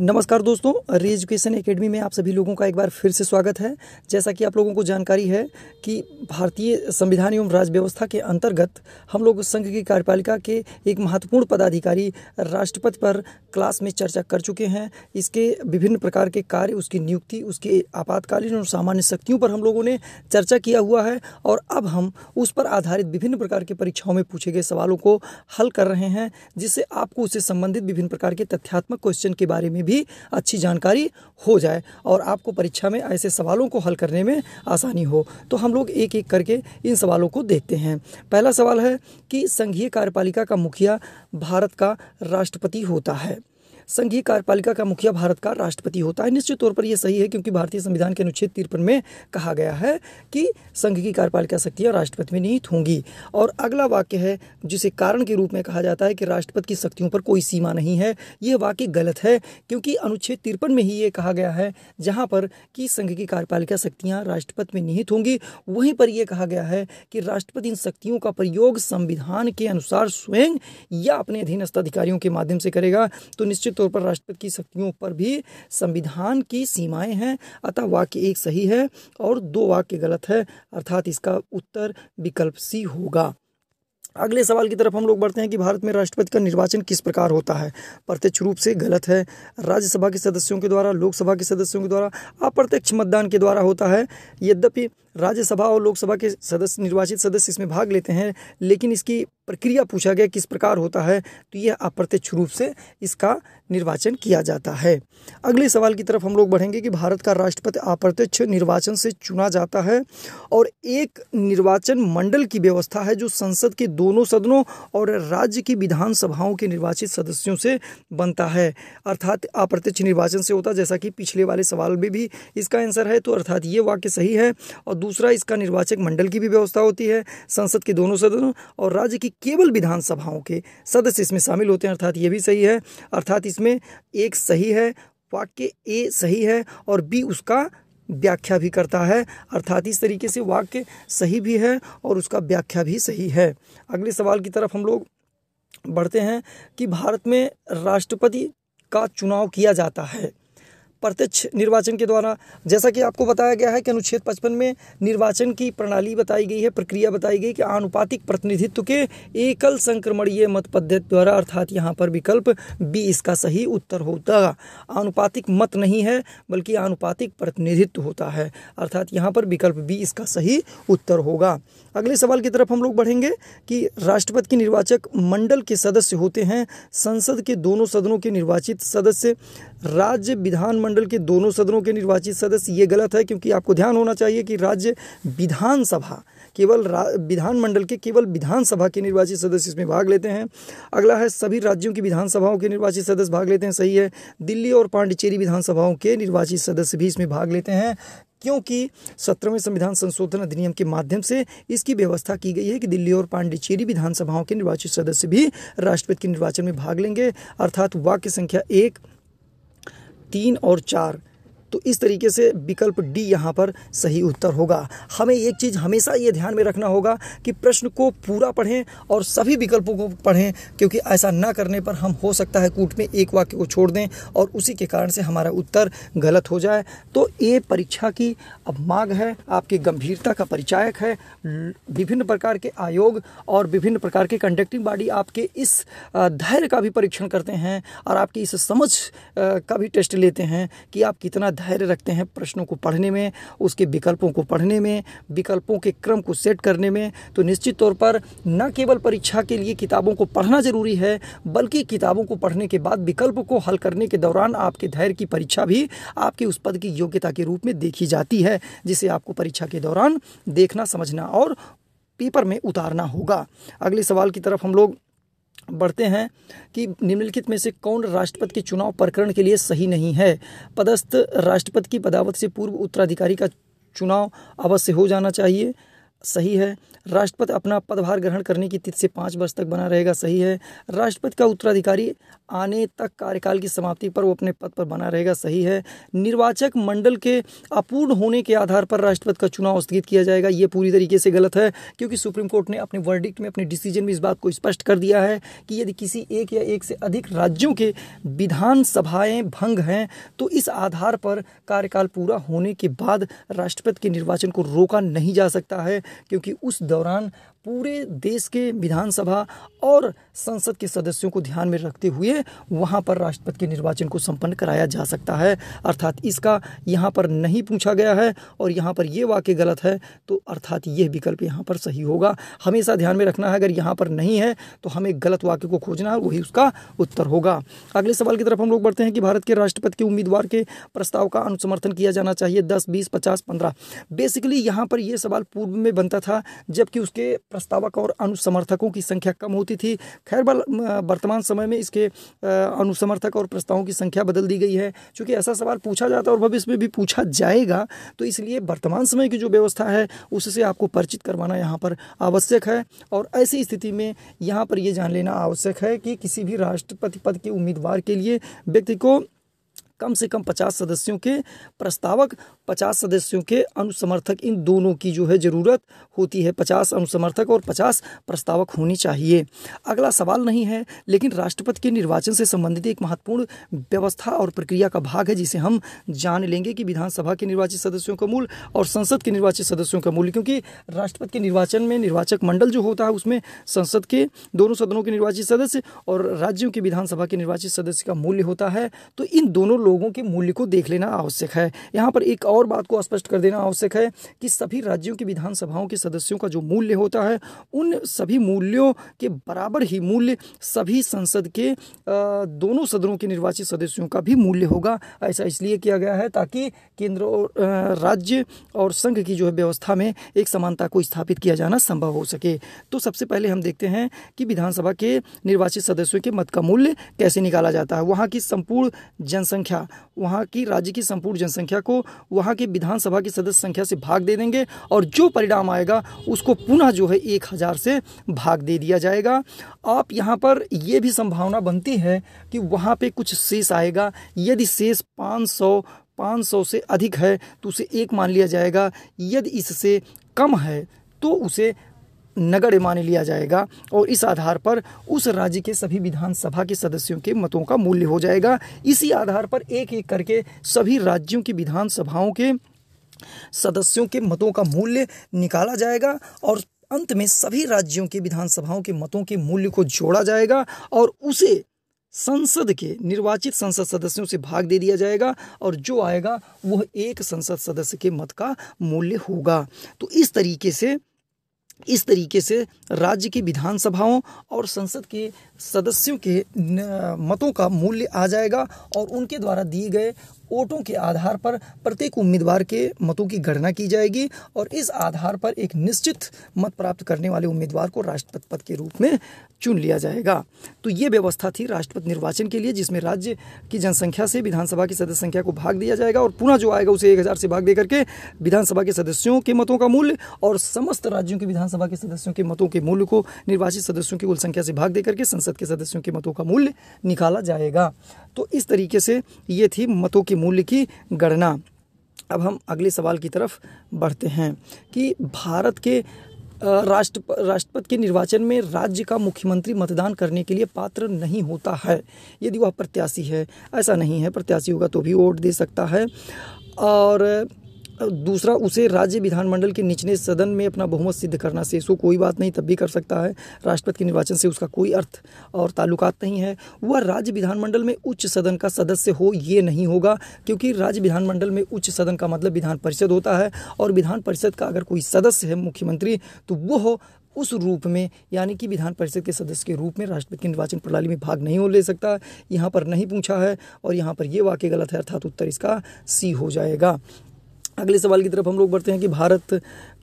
नमस्कार दोस्तों री एजुकेशन एकेडमी में आप सभी लोगों का एक बार फिर से स्वागत है जैसा कि आप लोगों को जानकारी है कि भारतीय संविधान एवं राज्य व्यवस्था के अंतर्गत हम लोग संघ की कार्यपालिका के एक महत्वपूर्ण पदाधिकारी राष्ट्रपति पर क्लास में चर्चा कर चुके हैं इसके विभिन्न प्रकार के कार्य उसकी नियुक्ति उसके आपातकालीन और सामान्य शक्तियों पर हम लोगों ने चर्चा किया हुआ है और अब हम उस पर आधारित विभिन्न प्रकार के परीक्षाओं में पूछे गए सवालों को हल कर रहे हैं जिससे आपको उससे संबंधित विभिन्न प्रकार के तथ्यात्मक क्वेश्चन के बारे में भी अच्छी जानकारी हो जाए और आपको परीक्षा में ऐसे सवालों को हल करने में आसानी हो तो हम लोग एक एक करके इन सवालों को देखते हैं पहला सवाल है कि संघीय कार्यपालिका का मुखिया भारत का राष्ट्रपति होता है संघीय कार्यपालिका का मुखिया भारत का राष्ट्रपति होता है निश्चित तौर पर यह सही है क्योंकि भारतीय संविधान के अनुच्छेद तिरपन में कहा गया है कि संघ की कार्यपालिका शक्तियाँ राष्ट्रपति में निहित होंगी और अगला वाक्य है जिसे कारण के रूप में कहा जाता है कि राष्ट्रपति की शक्तियों पर कोई सीमा नहीं है यह वाक्य गलत है क्योंकि अनुच्छेद तिरपन में ही ये कहा गया है जहाँ पर कि संघ की कार्यपालिका शक्तियाँ राष्ट्रपति में निहित होंगी वहीं पर यह कहा गया है कि राष्ट्रपति इन शक्तियों का प्रयोग संविधान के अनुसार स्वयं या अपने अधीनस्थ अधिकारियों के माध्यम से करेगा तो निश्चित तौर पर राष्ट्रपति की शक्तियों पर भी संविधान की सीमाएं हैं अतः वाक्य एक सही है और दो वाक्य गलत है अर्थात इसका उत्तर विकल्प सी होगा अगले सवाल की तरफ हम लोग बढ़ते हैं कि भारत में राष्ट्रपति का निर्वाचन किस प्रकार होता है प्रत्यक्ष रूप से गलत है राज्यसभा के सदस्यों के द्वारा लोकसभा के सदस्यों के द्वारा अप्रत्यक्ष मतदान के द्वारा होता है यद्यपि राज्यसभा और लोकसभा के सदस्य निर्वाचित सदस्य इसमें भाग लेते हैं लेकिन इसकी प्रक्रिया पूछा गया किस प्रकार होता है तो यह अप्रत्यक्ष रूप से इसका निर्वाचन किया जाता है अगले सवाल की तरफ हम लोग बढ़ेंगे कि भारत का राष्ट्रपति अप्रत्यक्ष निर्वाचन से चुना जाता है और एक निर्वाचन मंडल की व्यवस्था है जो संसद के दोनों सदनों और राज्य की विधानसभाओं के निर्वाचित सदस्यों से बनता है अर्थात अप्रत्यक्ष निर्वाचन से होता जैसा कि पिछले वाले सवाल में भी इसका आंसर है तो अर्थात ये वाक्य सही है और दूसरा इसका निर्वाचक मंडल की भी व्यवस्था होती है संसद के दोनों सदनों और राज्य की केवल विधानसभाओं के सदस्य इसमें शामिल होते हैं अर्थात ये भी सही है अर्थात इसमें एक सही है वाक्य ए सही है और बी उसका व्याख्या भी करता है अर्थात इस तरीके से वाक्य सही भी है और उसका व्याख्या भी सही है अगले सवाल की तरफ हम लोग बढ़ते हैं कि भारत में राष्ट्रपति का चुनाव किया जाता है प्रत्यक्ष निर्वाचन के द्वारा जैसा कि आपको बताया गया है कि अनुच्छेद पचपन में निर्वाचन की प्रणाली बताई गई है प्रक्रिया बताई गई कि आनुपातिक प्रतिनिधित्व के एकल संक्रमणीय मत पद्धति द्वारा अर्थात यहाँ पर विकल्प बी इसका सही उत्तर होता आनुपातिक मत नहीं है बल्कि आनुपातिक प्रतिनिधित्व होता है अर्थात यहाँ पर विकल्प बी इसका सही उत्तर होगा अगले सवाल की तरफ हम लोग बढ़ेंगे कि राष्ट्रपति के निर्वाचक मंडल के सदस्य होते हैं संसद के दोनों सदनों के निर्वाचित सदस्य राज्य विधानमंडल के दोनों सदनों के निर्वाचित सदस्य ये गलत है क्योंकि आपको ध्यान होना चाहिए कि राज्य विधानसभा केवल विधानमंडल के केवल विधानसभा के निर्वाचित सदस्य इसमें भाग लेते हैं अगला है सभी राज्यों की विधानसभाओं के निर्वाचित सदस्य भाग लेते हैं सही है दिल्ली और पांडिचेरी विधानसभाओं के निर्वाचित सदस्य भी इसमें भाग लेते हैं क्योंकि सत्रहवें संविधान संशोधन अधिनियम के माध्यम से इसकी व्यवस्था की गई है कि दिल्ली और पांडिचेरी विधानसभाओं के निर्वाचित सदस्य भी राष्ट्रपति के निर्वाचन में भाग लेंगे अर्थात वाक्य संख्या एक तीन और चार तो इस तरीके से विकल्प डी यहाँ पर सही उत्तर होगा हमें एक चीज़ हमेशा ये ध्यान में रखना होगा कि प्रश्न को पूरा पढ़ें और सभी विकल्पों को पढ़ें क्योंकि ऐसा ना करने पर हम हो सकता है कूट में एक वाक्य को छोड़ दें और उसी के कारण से हमारा उत्तर गलत हो जाए तो ये परीक्षा की अब मांग है आपकी गंभीरता का परिचायक है विभिन्न प्रकार के आयोग और विभिन्न प्रकार के कंडक्टिंग बॉडी आपके इस धैर्य का भी परीक्षण करते हैं और आपकी इस समझ का भी टेस्ट लेते हैं कि आप कितना धैर्य रखते हैं प्रश्नों को पढ़ने में उसके विकल्पों को पढ़ने में विकल्पों के क्रम को सेट करने में तो निश्चित तौर पर न केवल परीक्षा के लिए किताबों को पढ़ना ज़रूरी है बल्कि किताबों को पढ़ने के बाद विकल्प को हल करने के दौरान आपके धैर्य की परीक्षा भी आपके उस पद की योग्यता के रूप में देखी जाती है जिसे आपको परीक्षा के दौरान देखना समझना और पेपर में उतारना होगा अगले सवाल की तरफ हम लोग बढ़ते हैं कि निम्नलिखित में से कौन राष्ट्रपति के चुनाव प्रकरण के लिए सही नहीं है पदस्थ राष्ट्रपति की पदावत से पूर्व उत्तराधिकारी का चुनाव अवश्य हो जाना चाहिए सही है राष्ट्रपति अपना पदभार ग्रहण करने की तिथि से पाँच वर्ष तक बना रहेगा सही है राष्ट्रपति का उत्तराधिकारी आने तक कार्यकाल की समाप्ति पर वो अपने पद पर बना रहेगा सही है निर्वाचक मंडल के अपूर्ण होने के आधार पर राष्ट्रपति का चुनाव स्थगित किया जाएगा ये पूरी तरीके से गलत है क्योंकि सुप्रीम कोर्ट ने अपने वर्डिक्ट में अपने डिसीजन में इस बात को स्पष्ट कर दिया है कि यदि किसी एक या एक से अधिक राज्यों के विधानसभाएँ भंग हैं तो इस आधार पर कार्यकाल पूरा होने के बाद राष्ट्रपति के निर्वाचन को रोका नहीं जा सकता है क्योंकि उस दौरान पूरे देश के विधानसभा और संसद के सदस्यों को ध्यान में रखते हुए वहाँ पर राष्ट्रपति के निर्वाचन को संपन्न कराया जा सकता है अर्थात इसका यहाँ पर नहीं पूछा गया है और यहाँ पर ये वाक्य गलत है तो अर्थात यह विकल्प यहाँ पर सही होगा हमेशा ध्यान में रखना है अगर यहाँ पर नहीं है तो हमें गलत वाक्य को खोजना है वही उसका उत्तर होगा अगले सवाल की तरफ हम लोग बढ़ते हैं कि भारत के राष्ट्रपति के उम्मीदवार के प्रस्ताव का अनुसमर्थन किया जाना चाहिए दस बीस पचास पंद्रह बेसिकली यहाँ पर यह सवाल पूर्व में बनता था जबकि उसके प्रस्तावक और अनुसमर्थकों की संख्या कम होती थी खैर वर्तमान समय में इसके अनुसमर्थक और प्रस्तावों की संख्या बदल दी गई है चूँकि ऐसा सवाल पूछा जाता है और भविष्य में भी पूछा जाएगा तो इसलिए वर्तमान समय की जो व्यवस्था है उससे आपको परिचित करवाना यहाँ पर आवश्यक है और ऐसी स्थिति में यहाँ पर यह जान लेना आवश्यक है कि किसी भी राष्ट्रपति पद के उम्मीदवार के लिए व्यक्ति को कम से कम पचास सदस्यों के प्रस्तावक पचास सदस्यों के अनुसमर्थक इन दोनों की जो है ज़रूरत होती है पचास अनुसमर्थक और पचास प्रस्तावक होनी चाहिए अगला सवाल नहीं है लेकिन राष्ट्रपति के निर्वाचन से संबंधित एक महत्वपूर्ण व्यवस्था और प्रक्रिया का भाग है जिसे हम जान लेंगे कि विधानसभा के निर्वाचित सदस्यों का मूल और संसद के निर्वाचित सदस्यों का मूल क्योंकि राष्ट्रपति के निर्वाचन में निर्वाचक मंडल जो होता है उसमें संसद के दोनों सदनों के निर्वाचित सदस्य और राज्यों के विधानसभा के निर्वाचित सदस्य का मूल्य होता है तो इन दोनों लोगों के मूल्य को देख लेना आवश्यक है यहाँ पर एक और बात को स्पष्ट कर देना आवश्यक है कि सभी राज्यों की विधानसभाओं के सदस्यों का जो मूल्य होता है उन सभी मूल्यों के बराबर ही मूल्य सभी संसद के दोनों सदनों के निर्वाचित सदस्यों का भी मूल्य होगा ऐसा इसलिए किया गया है ताकि केंद्र और राज्य और संघ की जो है व्यवस्था में एक समानता को स्थापित किया जाना संभव हो सके तो सबसे पहले हम देखते हैं कि विधानसभा के निर्वाचित सदस्यों के मत का मूल्य कैसे निकाला जाता है वहाँ की संपूर्ण जनसंख्या संख्या वहाँ की राज्य की संपूर्ण जनसंख्या को वहाँ के विधानसभा की सदस्य संख्या से भाग दे देंगे और जो परिणाम आएगा उसको पुनः जो है एक हज़ार से भाग दे दिया जाएगा आप यहाँ पर यह भी संभावना बनती है कि वहाँ पे कुछ शेष आएगा यदि शेष पाँच सौ पाँच सौ से अधिक है तो उसे एक मान लिया जाएगा यदि इससे कम है तो उसे नगर मान लिया जाएगा और इस आधार पर उस राज्य के सभी विधानसभा के सदस्यों के मतों का मूल्य हो जाएगा इसी आधार पर एक एक करके सभी राज्यों की विधानसभाओं के सदस्यों के मतों का मूल्य निकाला जाएगा और अंत में सभी राज्यों के विधानसभाओं के मतों के मूल्य को जोड़ा जाएगा और उसे संसद के निर्वाचित संसद सदस्यों से भाग दे दिया जाएगा और जो आएगा वह एक संसद सदस्य के मत का मूल्य होगा तो इस तरीके से इस तरीके से राज्य की विधानसभाओं और संसद के सदस्यों के मतों का मूल्य आ जाएगा और उनके द्वारा दिए गए वोटों के आधार पर प्रत्येक उम्मीदवार के मतों की गणना की जाएगी और इस आधार पर एक निश्चित मत प्राप्त करने वाले उम्मीदवार को राष्ट्रपति पद के रूप में चुन लिया जाएगा तो ये व्यवस्था थी राष्ट्रपति निर्वाचन के लिए जिसमें राज्य की जनसंख्या से विधानसभा की सदस्य संख्या को भाग दिया जाएगा और पुनः जो आएगा उसे एक हज़ार से भाग देकर के विधानसभा के सदस्यों के मतों का मूल्य और समस्त राज्यों के विधानसभा के सदस्यों के मतों के मूल्य को निर्वाचित सदस्यों की कुल संख्या से भाग देकर के संसद के सदस्यों के मतों का मूल्य निकाला जाएगा तो इस तरीके से ये थी मतों के मूल्य की गणना अब हम अगले सवाल की तरफ बढ़ते हैं कि भारत के राष्ट्र राष्ट्रपति के निर्वाचन में राज्य का मुख्यमंत्री मतदान करने के लिए पात्र नहीं होता है यदि वह प्रत्याशी है ऐसा नहीं है प्रत्याशी होगा तो भी वोट दे सकता है और दूसरा उसे राज्य विधानमंडल के निचले सदन में अपना बहुमत सिद्ध करना से हो कोई बात नहीं तब भी कर सकता है राष्ट्रपति के निर्वाचन से उसका कोई अर्थ और ताल्लुकात नहीं है वह राज्य विधानमंडल में उच्च सदन का सदस्य हो ये नहीं होगा क्योंकि राज्य विधानमंडल में उच्च सदन का मतलब विधान परिषद होता है और विधान परिषद का अगर कोई सदस्य है मुख्यमंत्री तो वो हो उस रूप में यानी कि विधान परिषद के सदस्य के रूप में राष्ट्रपति के निर्वाचन प्रणाली में भाग नहीं हो ले सकता यहाँ पर नहीं पूछा है और यहाँ पर ये वाक्य गलत है अर्थात उत्तर इसका सी हो जाएगा अगले सवाल की तरफ हम लोग बढ़ते हैं कि भारत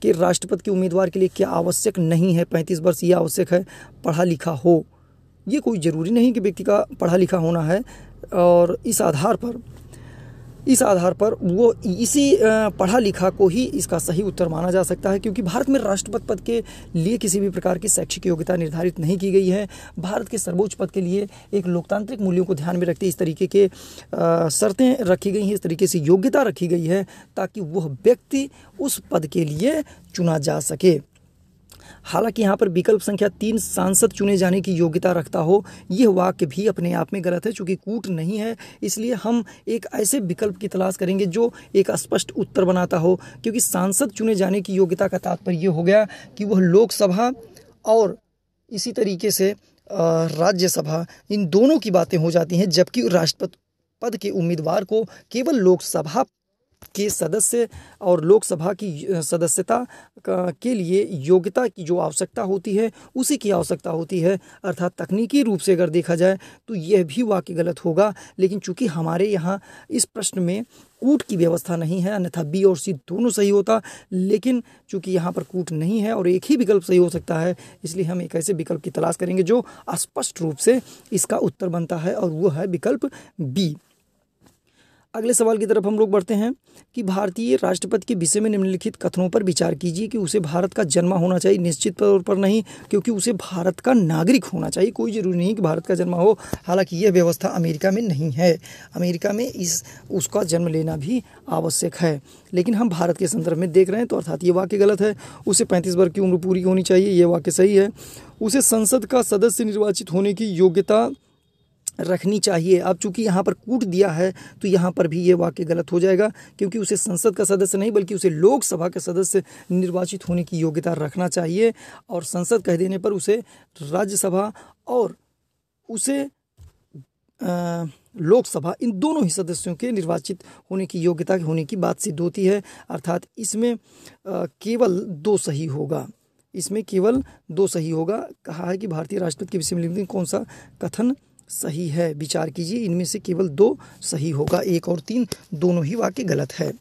के राष्ट्रपति के उम्मीदवार के लिए क्या आवश्यक नहीं है पैंतीस वर्ष ये आवश्यक है पढ़ा लिखा हो ये कोई ज़रूरी नहीं कि व्यक्ति का पढ़ा लिखा होना है और इस आधार पर इस आधार पर वो इसी पढ़ा लिखा को ही इसका सही उत्तर माना जा सकता है क्योंकि भारत में राष्ट्रपति पद के लिए किसी भी प्रकार की शैक्षिक योग्यता निर्धारित नहीं की गई है भारत के सर्वोच्च पद के लिए एक लोकतांत्रिक मूल्यों को ध्यान में रखते इस तरीके के शर्तें रखी गई हैं इस तरीके से योग्यता रखी गई है ताकि वह व्यक्ति उस पद के लिए चुना जा सके हालांकि यहाँ पर विकल्प संख्या तीन सांसद चुने जाने की योग्यता रखता हो यह वाक्य भी अपने आप में गलत है चूँकि कूट नहीं है इसलिए हम एक ऐसे विकल्प की तलाश करेंगे जो एक स्पष्ट उत्तर बनाता हो क्योंकि सांसद चुने जाने की योग्यता का तात्पर्य हो गया कि वह लोकसभा और इसी तरीके से राज्यसभा इन दोनों की बातें हो जाती हैं जबकि राष्ट्रपति पद के उम्मीदवार को केवल लोकसभा के सदस्य और लोकसभा की सदस्यता के लिए योग्यता की जो आवश्यकता होती है उसी की आवश्यकता होती है अर्थात तकनीकी रूप से अगर देखा जाए तो यह भी वाक्य गलत होगा लेकिन चूंकि हमारे यहाँ इस प्रश्न में कूट की व्यवस्था नहीं है अन्यथा बी और सी दोनों सही होता लेकिन चूंकि यहाँ पर कूट नहीं है और एक ही विकल्प सही हो सकता है इसलिए हम एक ऐसे विकल्प की तलाश करेंगे जो स्पष्ट रूप से इसका उत्तर बनता है और वो है विकल्प बी अगले सवाल की तरफ हम लोग बढ़ते हैं कि भारतीय राष्ट्रपति के विषय में निम्नलिखित कथनों पर विचार कीजिए कि उसे भारत का जन्म होना चाहिए निश्चित तौर पर नहीं क्योंकि उसे भारत का नागरिक होना चाहिए कोई जरूरी नहीं कि भारत का जन्म हो हालांकि यह व्यवस्था अमेरिका में नहीं है अमेरिका में इस उसका जन्म लेना भी आवश्यक है लेकिन हम भारत के संदर्भ में देख रहे हैं तो अर्थात ये वाक्य गलत है उसे पैंतीस वर्ग की उम्र पूरी होनी चाहिए यह वाक्य सही है उसे संसद का सदस्य निर्वाचित होने की योग्यता रखनी चाहिए अब चूंकि यहाँ पर कूट दिया है तो यहाँ पर भी ये वाक्य गलत हो जाएगा क्योंकि उसे संसद का सदस्य नहीं बल्कि उसे लोकसभा का सदस्य निर्वाचित होने की योग्यता रखना चाहिए और संसद कह देने पर उसे राज्यसभा और उसे लोकसभा इन दोनों ही सदस्यों के निर्वाचित होने की योग्यता होने की बात सिद्ध होती है अर्थात इसमें केवल दो सही होगा इसमें केवल दो सही होगा कहा है कि भारतीय राष्ट्रपति के विषय में कौन सा कथन सही है विचार कीजिए इनमें से केवल दो सही होगा एक और तीन दोनों ही वाक्य गलत है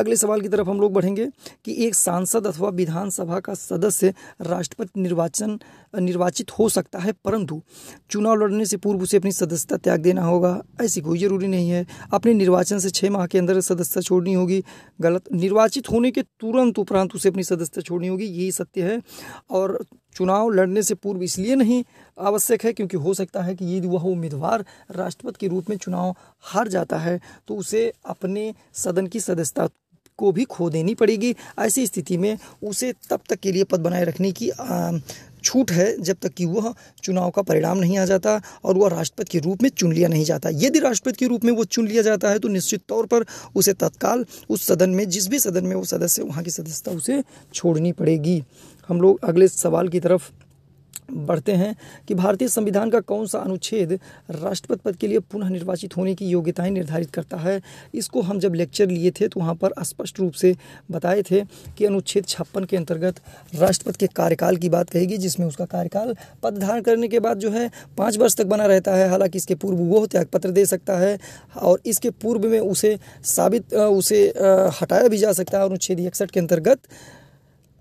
अगले सवाल की तरफ हम लोग बढ़ेंगे कि एक सांसद अथवा विधानसभा का सदस्य राष्ट्रपति निर्वाचन निर्वाचित हो सकता है परंतु चुनाव लड़ने से पूर्व उसे अपनी सदस्यता त्याग देना होगा ऐसी कोई ज़रूरी नहीं है अपने निर्वाचन से छः माह के अंदर सदस्यता छोड़नी होगी गलत निर्वाचित होने के तुरंत उपरांत उसे अपनी सदस्यता छोड़नी होगी यही सत्य है और चुनाव लड़ने से पूर्व इसलिए नहीं आवश्यक है क्योंकि हो सकता है कि यदि वह उम्मीदवार राष्ट्रपति के रूप में चुनाव हार जाता है तो उसे अपने सदन की सदस्यता को भी खो देनी पड़ेगी ऐसी स्थिति में उसे तब तक के लिए पद बनाए रखने की छूट है जब तक कि वह चुनाव का परिणाम नहीं आ जाता और वह राष्ट्रपति के रूप में चुन लिया नहीं जाता यदि राष्ट्रपति के रूप में वो चुन लिया जाता है तो निश्चित तौर पर उसे तत्काल उस सदन में जिस भी सदन में वो सदस्य वहाँ की सदस्यता उसे छोड़नी पड़ेगी हम लोग अगले सवाल की तरफ बढ़ते हैं कि भारतीय संविधान का कौन सा अनुच्छेद राष्ट्रपति पद के लिए पुनः निर्वाचित होने की योग्यताएं निर्धारित करता है इसको हम जब लेक्चर लिए थे तो वहाँ पर स्पष्ट रूप से बताए थे कि अनुच्छेद छप्पन के अंतर्गत राष्ट्रपति के कार्यकाल की बात कहेगी जिसमें उसका कार्यकाल पद धारण करने के बाद जो है पाँच वर्ष तक बना रहता है हालांकि इसके पूर्व वो त्यागपत्र दे सकता है और इसके पूर्व में उसे साबित उसे हटाया भी जा सकता है अनुच्छेद इकसठ के अंतर्गत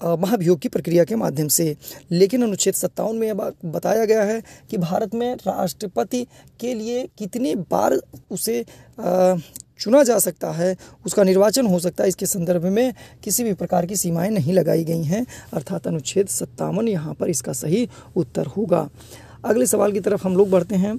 महाभियोग की प्रक्रिया के माध्यम से लेकिन अनुच्छेद सत्तावन में बात बताया गया है कि भारत में राष्ट्रपति के लिए कितनी बार उसे आ, चुना जा सकता है उसका निर्वाचन हो सकता है इसके संदर्भ में किसी भी प्रकार की सीमाएं नहीं लगाई गई हैं अर्थात अनुच्छेद सत्तावन यहाँ पर इसका सही उत्तर होगा अगले सवाल की तरफ हम लोग बढ़ते हैं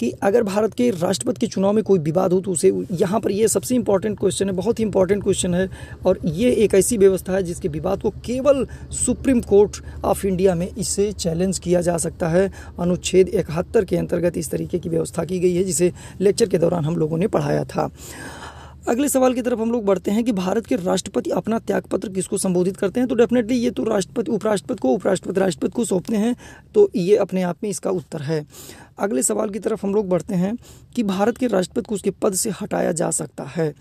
कि अगर भारत के राष्ट्रपति के चुनाव में कोई विवाद हो तो उसे यहाँ पर ये सबसे इम्पॉर्टेंट क्वेश्चन है बहुत ही इंपॉर्टेंट क्वेश्चन है और ये एक ऐसी व्यवस्था है जिसके विवाद को केवल सुप्रीम कोर्ट ऑफ इंडिया में इसे चैलेंज किया जा सकता है अनुच्छेद इकहत्तर के अंतर्गत इस तरीके की व्यवस्था की गई है जिसे लेक्चर के दौरान हम लोगों ने पढ़ाया था अगले सवाल की तरफ हम लोग बढ़ते हैं कि भारत के राष्ट्रपति अपना त्यागपत्र किसको संबोधित करते हैं तो डेफिनेटली ये तो राष्ट्रपति उपराष्ट्रपति को उपराष्ट्रपति राष्ट्रपति को सौंपते हैं तो ये अपने आप में इसका उत्तर है अगले सवाल की तरफ हम लोग बढ़ते हैं कि भारत के राष्ट्रपति को उसके पद से हटाया जा सकता है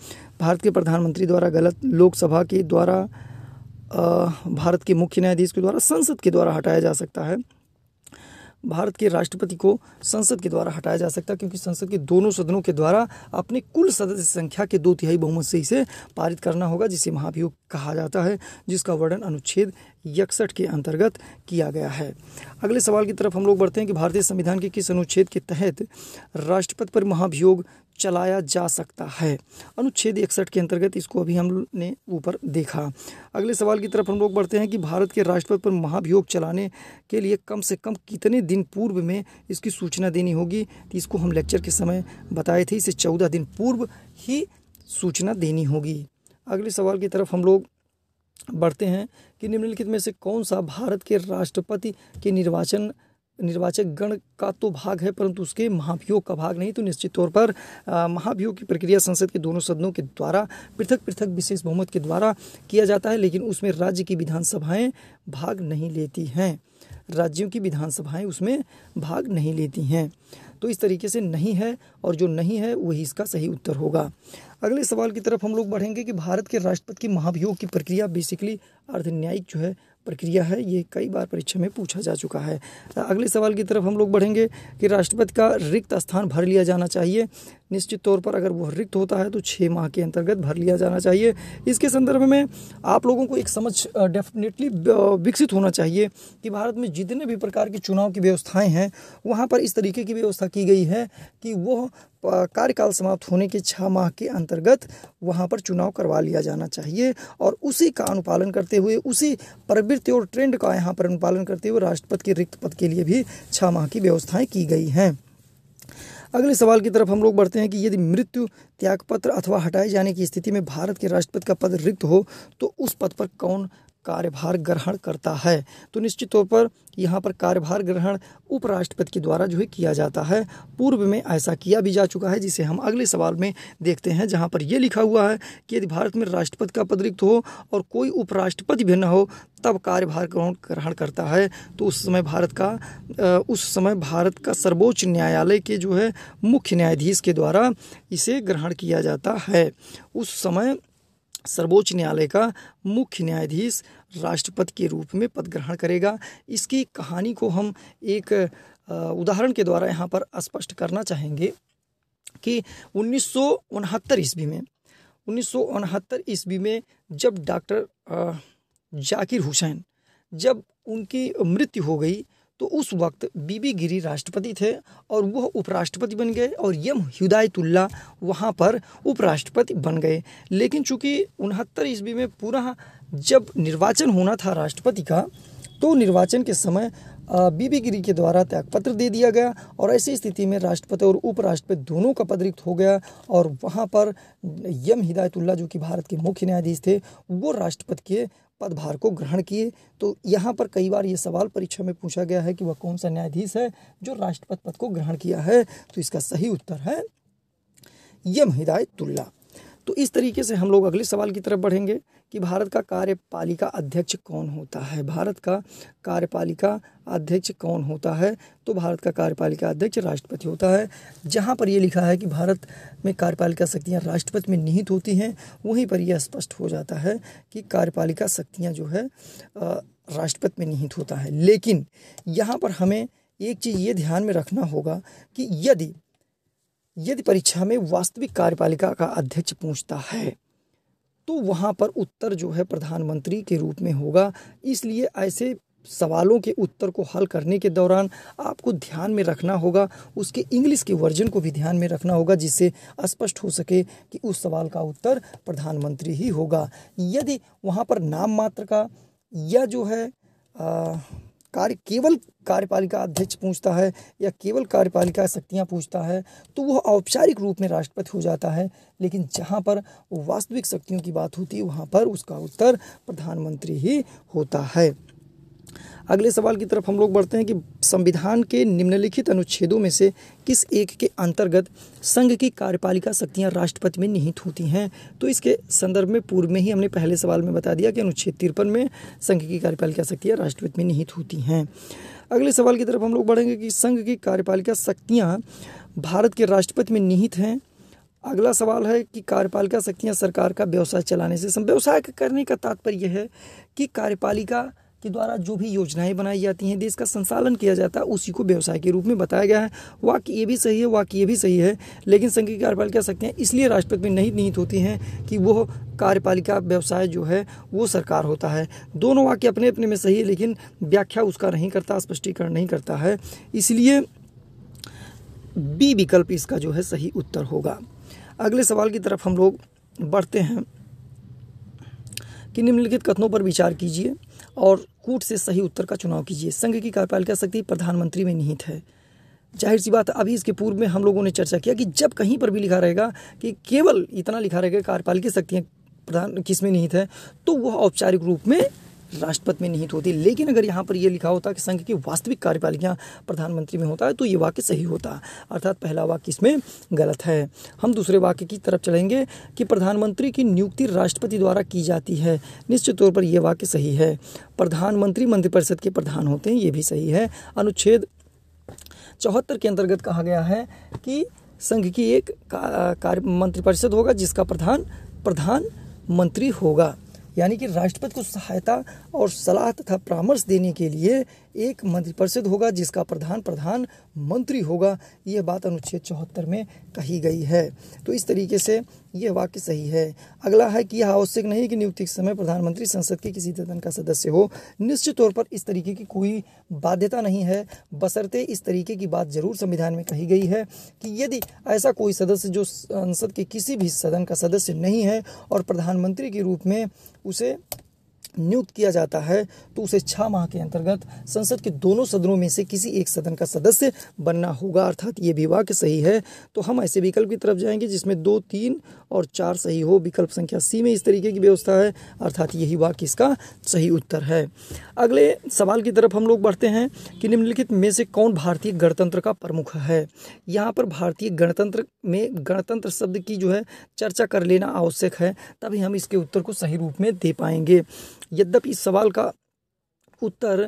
भारत के प्रधानमंत्री द्वारा गलत लोकसभा के द्वारा भारत के मुख्य न्यायाधीश के द्वारा संसद के द्वारा हटाया जा सकता है भारत के राष्ट्रपति को संसद के द्वारा हटाया जा सकता है क्योंकि संसद के दोनों सदनों के द्वारा अपने कुल सदस्य संख्या के दो तिहाई बहुमत से इसे पारित करना होगा जिसे महाभियोग कहा जाता है जिसका वर्णन अनुच्छेद इकसठ के अंतर्गत किया गया है अगले सवाल की तरफ हम लोग बढ़ते हैं कि भारतीय संविधान के किस अनुच्छेद के तहत राष्ट्रपति पर महाभियोग चलाया जा सकता है अनुच्छेद इकसठ के अंतर्गत इसको अभी हमने ऊपर देखा अगले सवाल की तरफ हम लोग बढ़ते हैं कि भारत के राष्ट्रपति पर महाभियोग चलाने के लिए कम से कम कितने दिन पूर्व में इसकी सूचना देनी होगी तो इसको हम लेक्चर के समय बताए थे इसे चौदह दिन पूर्व ही सूचना देनी होगी अगले सवाल की तरफ हम लोग बढ़ते हैं कि निम्नलिखित में से कौन सा भारत के राष्ट्रपति के निर्वाचन निर्वाचक गण का तो भाग है परंतु उसके महाभियोग का भाग नहीं तो निश्चित तौर पर महाभियोग की प्रक्रिया संसद के दोनों सदनों के द्वारा पृथक पृथक विशेष बहुमत के द्वारा किया जाता है लेकिन उसमें राज्य की विधानसभाएं भाग नहीं लेती हैं राज्यों की विधानसभाएं उसमें भाग नहीं लेती हैं तो इस तरीके से नहीं है और जो नहीं है वही इसका सही उत्तर होगा अगले सवाल की तरफ हम लोग बढ़ेंगे कि भारत के राष्ट्रपति की महाभियोग की प्रक्रिया बेसिकली अर्धन्यायिक जो है प्रक्रिया है ये कई बार परीक्षा में पूछा जा चुका है अगले सवाल की तरफ हम लोग बढ़ेंगे कि राष्ट्रपति का रिक्त स्थान भर लिया जाना चाहिए निश्चित तौर पर अगर वो रिक्त होता है तो छः माह के अंतर्गत भर लिया जाना चाहिए इसके संदर्भ में आप लोगों को एक समझ डेफिनेटली विकसित होना चाहिए कि भारत में जितने भी प्रकार की चुनाव की व्यवस्थाएं हैं वहाँ पर इस तरीके की व्यवस्था की गई है कि वो कार्यकाल समाप्त होने के छः माह के अंतर्गत वहाँ पर चुनाव करवा लिया जाना चाहिए और उसी का अनुपालन करते हुए उसी प्रवृत्ति और ट्रेंड का यहाँ पर अनुपालन करते हुए राष्ट्रपति के रिक्त पद के लिए भी छः माह की व्यवस्थाएँ की गई हैं अगले सवाल की तरफ हम लोग बढ़ते हैं कि यदि मृत्यु त्यागपत्र अथवा हटाए जाने की स्थिति में भारत के राष्ट्रपति का पद रिक्त हो तो उस पद पर कौन कार्यभार ग्रहण करता है तो निश्चित तौर पर यहाँ पर कार्यभार ग्रहण उपराष्ट्रपति के द्वारा जो है किया जाता है पूर्व में ऐसा किया भी जा चुका है जिसे हम अगले सवाल में देखते हैं जहाँ पर यह लिखा हुआ है कि यदि भारत में राष्ट्रपति का पद रिक्त हो और कोई उपराष्ट्रपति भी न हो तब कार्यभार ग्रहण ग्रहण करता है तो उस समय भारत का उस समय भारत का सर्वोच्च न्यायालय के जो है मुख्य न्यायाधीश के द्वारा इसे ग्रहण किया जाता है उस समय सर्वोच्च न्यायालय का मुख्य न्यायाधीश राष्ट्रपति के रूप में पद ग्रहण करेगा इसकी कहानी को हम एक उदाहरण के द्वारा यहाँ पर स्पष्ट करना चाहेंगे कि उन्नीस ईस्वी में उन्नीस ईस्वी में जब डॉक्टर जाकिर हुसैन जब उनकी मृत्यु हो गई तो उस वक्त बीबी गिरी राष्ट्रपति थे और वह उपराष्ट्रपति बन गए और यम हिदायतुल्ला वहाँ पर उपराष्ट्रपति बन गए लेकिन चूँकि उनहत्तर ईस्वी में पूरा जब निर्वाचन होना था राष्ट्रपति का तो निर्वाचन के समय बीबी गिरी के द्वारा त्यागपत्र दे दिया गया और ऐसी स्थिति में राष्ट्रपति और उपराष्ट्रपति दोनों का पद रिक्त हो गया और वहाँ पर यम हिदायतुल्ला जो कि भारत के मुख्य न्यायाधीश थे वो राष्ट्रपति के पदभार को ग्रहण किए तो यहाँ पर कई बार ये सवाल परीक्षा में पूछा गया है कि वह कौन सा न्यायाधीश है जो राष्ट्रपति पद को ग्रहण किया है तो इसका सही उत्तर है यम हिदायतुल्ला तो इस तरीके से हम लोग अगले सवाल की तरफ बढ़ेंगे कि भारत का कार्यपालिका अध्यक्ष कौन होता है भारत का कार्यपालिका अध्यक्ष कौन होता है तो भारत का कार्यपालिका अध्यक्ष राष्ट्रपति होता है जहाँ पर यह लिखा है कि भारत में कार्यपालिका शक्तियाँ राष्ट्रपति में निहित होती हैं वहीं पर यह स्पष्ट हो जाता है कि कार्यपालिका शक्तियाँ जो है राष्ट्रपति में निहित होता है लेकिन यहाँ पर हमें एक चीज़ ये ध्यान में रखना होगा कि यदि यदि परीक्षा में वास्तविक कार्यपालिका का अध्यक्ष पूछता है तो वहाँ पर उत्तर जो है प्रधानमंत्री के रूप में होगा इसलिए ऐसे सवालों के उत्तर को हल करने के दौरान आपको ध्यान में रखना होगा उसके इंग्लिश के वर्जन को भी ध्यान में रखना होगा जिससे स्पष्ट हो सके कि उस सवाल का उत्तर प्रधानमंत्री ही होगा यदि वहाँ पर नाम मात्र का या जो है आ, कार्य केवल कार्यपालिका अध्यक्ष पूछता है या केवल कार्यपालिका शक्तियाँ पूछता है तो वह औपचारिक रूप में राष्ट्रपति हो जाता है लेकिन जहाँ पर वास्तविक शक्तियों की बात होती है वहाँ पर उसका उत्तर प्रधानमंत्री ही होता है अगले सवाल की तरफ हम लोग बढ़ते हैं कि संविधान के निम्नलिखित अनुच्छेदों में से किस एक के अंतर्गत संघ की कार्यपालिका शक्तियां राष्ट्रपति में निहित होती हैं तो इसके संदर्भ में पूर्व में ही हमने पहले सवाल में बता दिया कि अनुच्छेद तिरपन में संघ की कार्यपालिका शक्तियाँ राष्ट्रपति में निहित होती हैं अगले सवाल की तरफ हम लोग बढ़ेंगे कि संघ की कार्यपालिका शक्तियाँ भारत के राष्ट्रपति में निहित हैं अगला सवाल है कि कार्यपालिका शक्तियाँ सरकार का व्यवसाय चलाने से व्यवसाय करने का तात्पर्य है कि कार्यपालिका के द्वारा जो भी योजनाएं बनाई जाती हैं देश का संचालन किया जाता है उसी को व्यवसाय के रूप में बताया गया है वाक्य ये भी सही है वाक्य ये भी सही है लेकिन संघ की कार्यपालिका कह सकते हैं इसलिए राष्ट्रपति में नहीं निहित होती हैं कि वो कार्यपालिका व्यवसाय जो है वो सरकार होता है दोनों वाक्य अपने अपने में सही है लेकिन व्याख्या उसका नहीं करता स्पष्टीकरण नहीं करता है इसलिए बी विकल्प इसका जो है सही उत्तर होगा अगले सवाल की तरफ हम लोग बढ़ते हैं कि निम्नलिखित कथनों पर विचार कीजिए और कूट से सही उत्तर का चुनाव कीजिए संघ की कार्यपालिका शक्ति प्रधानमंत्री में निहित है जाहिर सी बात अभी इसके पूर्व में हम लोगों ने चर्चा किया कि जब कहीं पर भी लिखा रहेगा कि केवल इतना लिखा रहेगा कार्यपालिका शक्तियाँ प्रधान किसमें निहित है तो वह औपचारिक रूप में राष्ट्रपति में निहित होती लेकिन अगर यहाँ पर यह लिखा होता कि संघ की वास्तविक कार्यपालिका प्रधानमंत्री में होता है तो ये वाक्य सही होता अर्थात पहला वाक्य इसमें गलत है हम दूसरे वाक्य की तरफ चलेंगे कि प्रधानमंत्री की नियुक्ति राष्ट्रपति द्वारा की जाती है निश्चित तौर पर यह वाक्य सही है प्रधानमंत्री मंत्रिपरिषद के प्रधान होते हैं ये भी सही है अनुच्छेद चौहत्तर के अंतर्गत कहा गया है कि संघ की एक कार्य मंत्रिपरिषद होगा जिसका प्रधान प्रधानमंत्री होगा यानी कि राष्ट्रपति को सहायता और सलाह तथा परामर्श देने के लिए एक मंत्री परिषद होगा जिसका प्रधान प्रधान मंत्री होगा यह बात अनुच्छेद चौहत्तर में कही गई है तो इस तरीके से यह वाक्य सही है अगला है कि यह आवश्यक नहीं कि नियुक्ति के समय प्रधानमंत्री संसद के किसी सदन का सदस्य हो निश्चित तौर पर इस तरीके की कोई बाध्यता नहीं है बसरते इस तरीके की बात जरूर संविधान में कही गई है कि यदि ऐसा कोई सदस्य जो संसद के किसी भी सदन का सदस्य नहीं है और प्रधानमंत्री के रूप में उसे नियुक्त किया जाता है तो उसे छः माह के अंतर्गत संसद के दोनों सदनों में से किसी एक सदन का सदस्य बनना होगा अर्थात ये भी वाक्य सही है तो हम ऐसे विकल्प की तरफ जाएंगे जिसमें दो तीन और चार सही हो विकल्प संख्या सी में इस तरीके की व्यवस्था है अर्थात यही वाक्य इसका सही उत्तर है अगले सवाल की तरफ हम लोग बढ़ते हैं कि निम्नलिखित में से कौन भारतीय गणतंत्र का प्रमुख है यहाँ पर भारतीय गणतंत्र में गणतंत्र शब्द की जो है चर्चा कर लेना आवश्यक है तभी हम इसके उत्तर को सही रूप में दे पाएंगे यद्यपि इस सवाल का उत्तर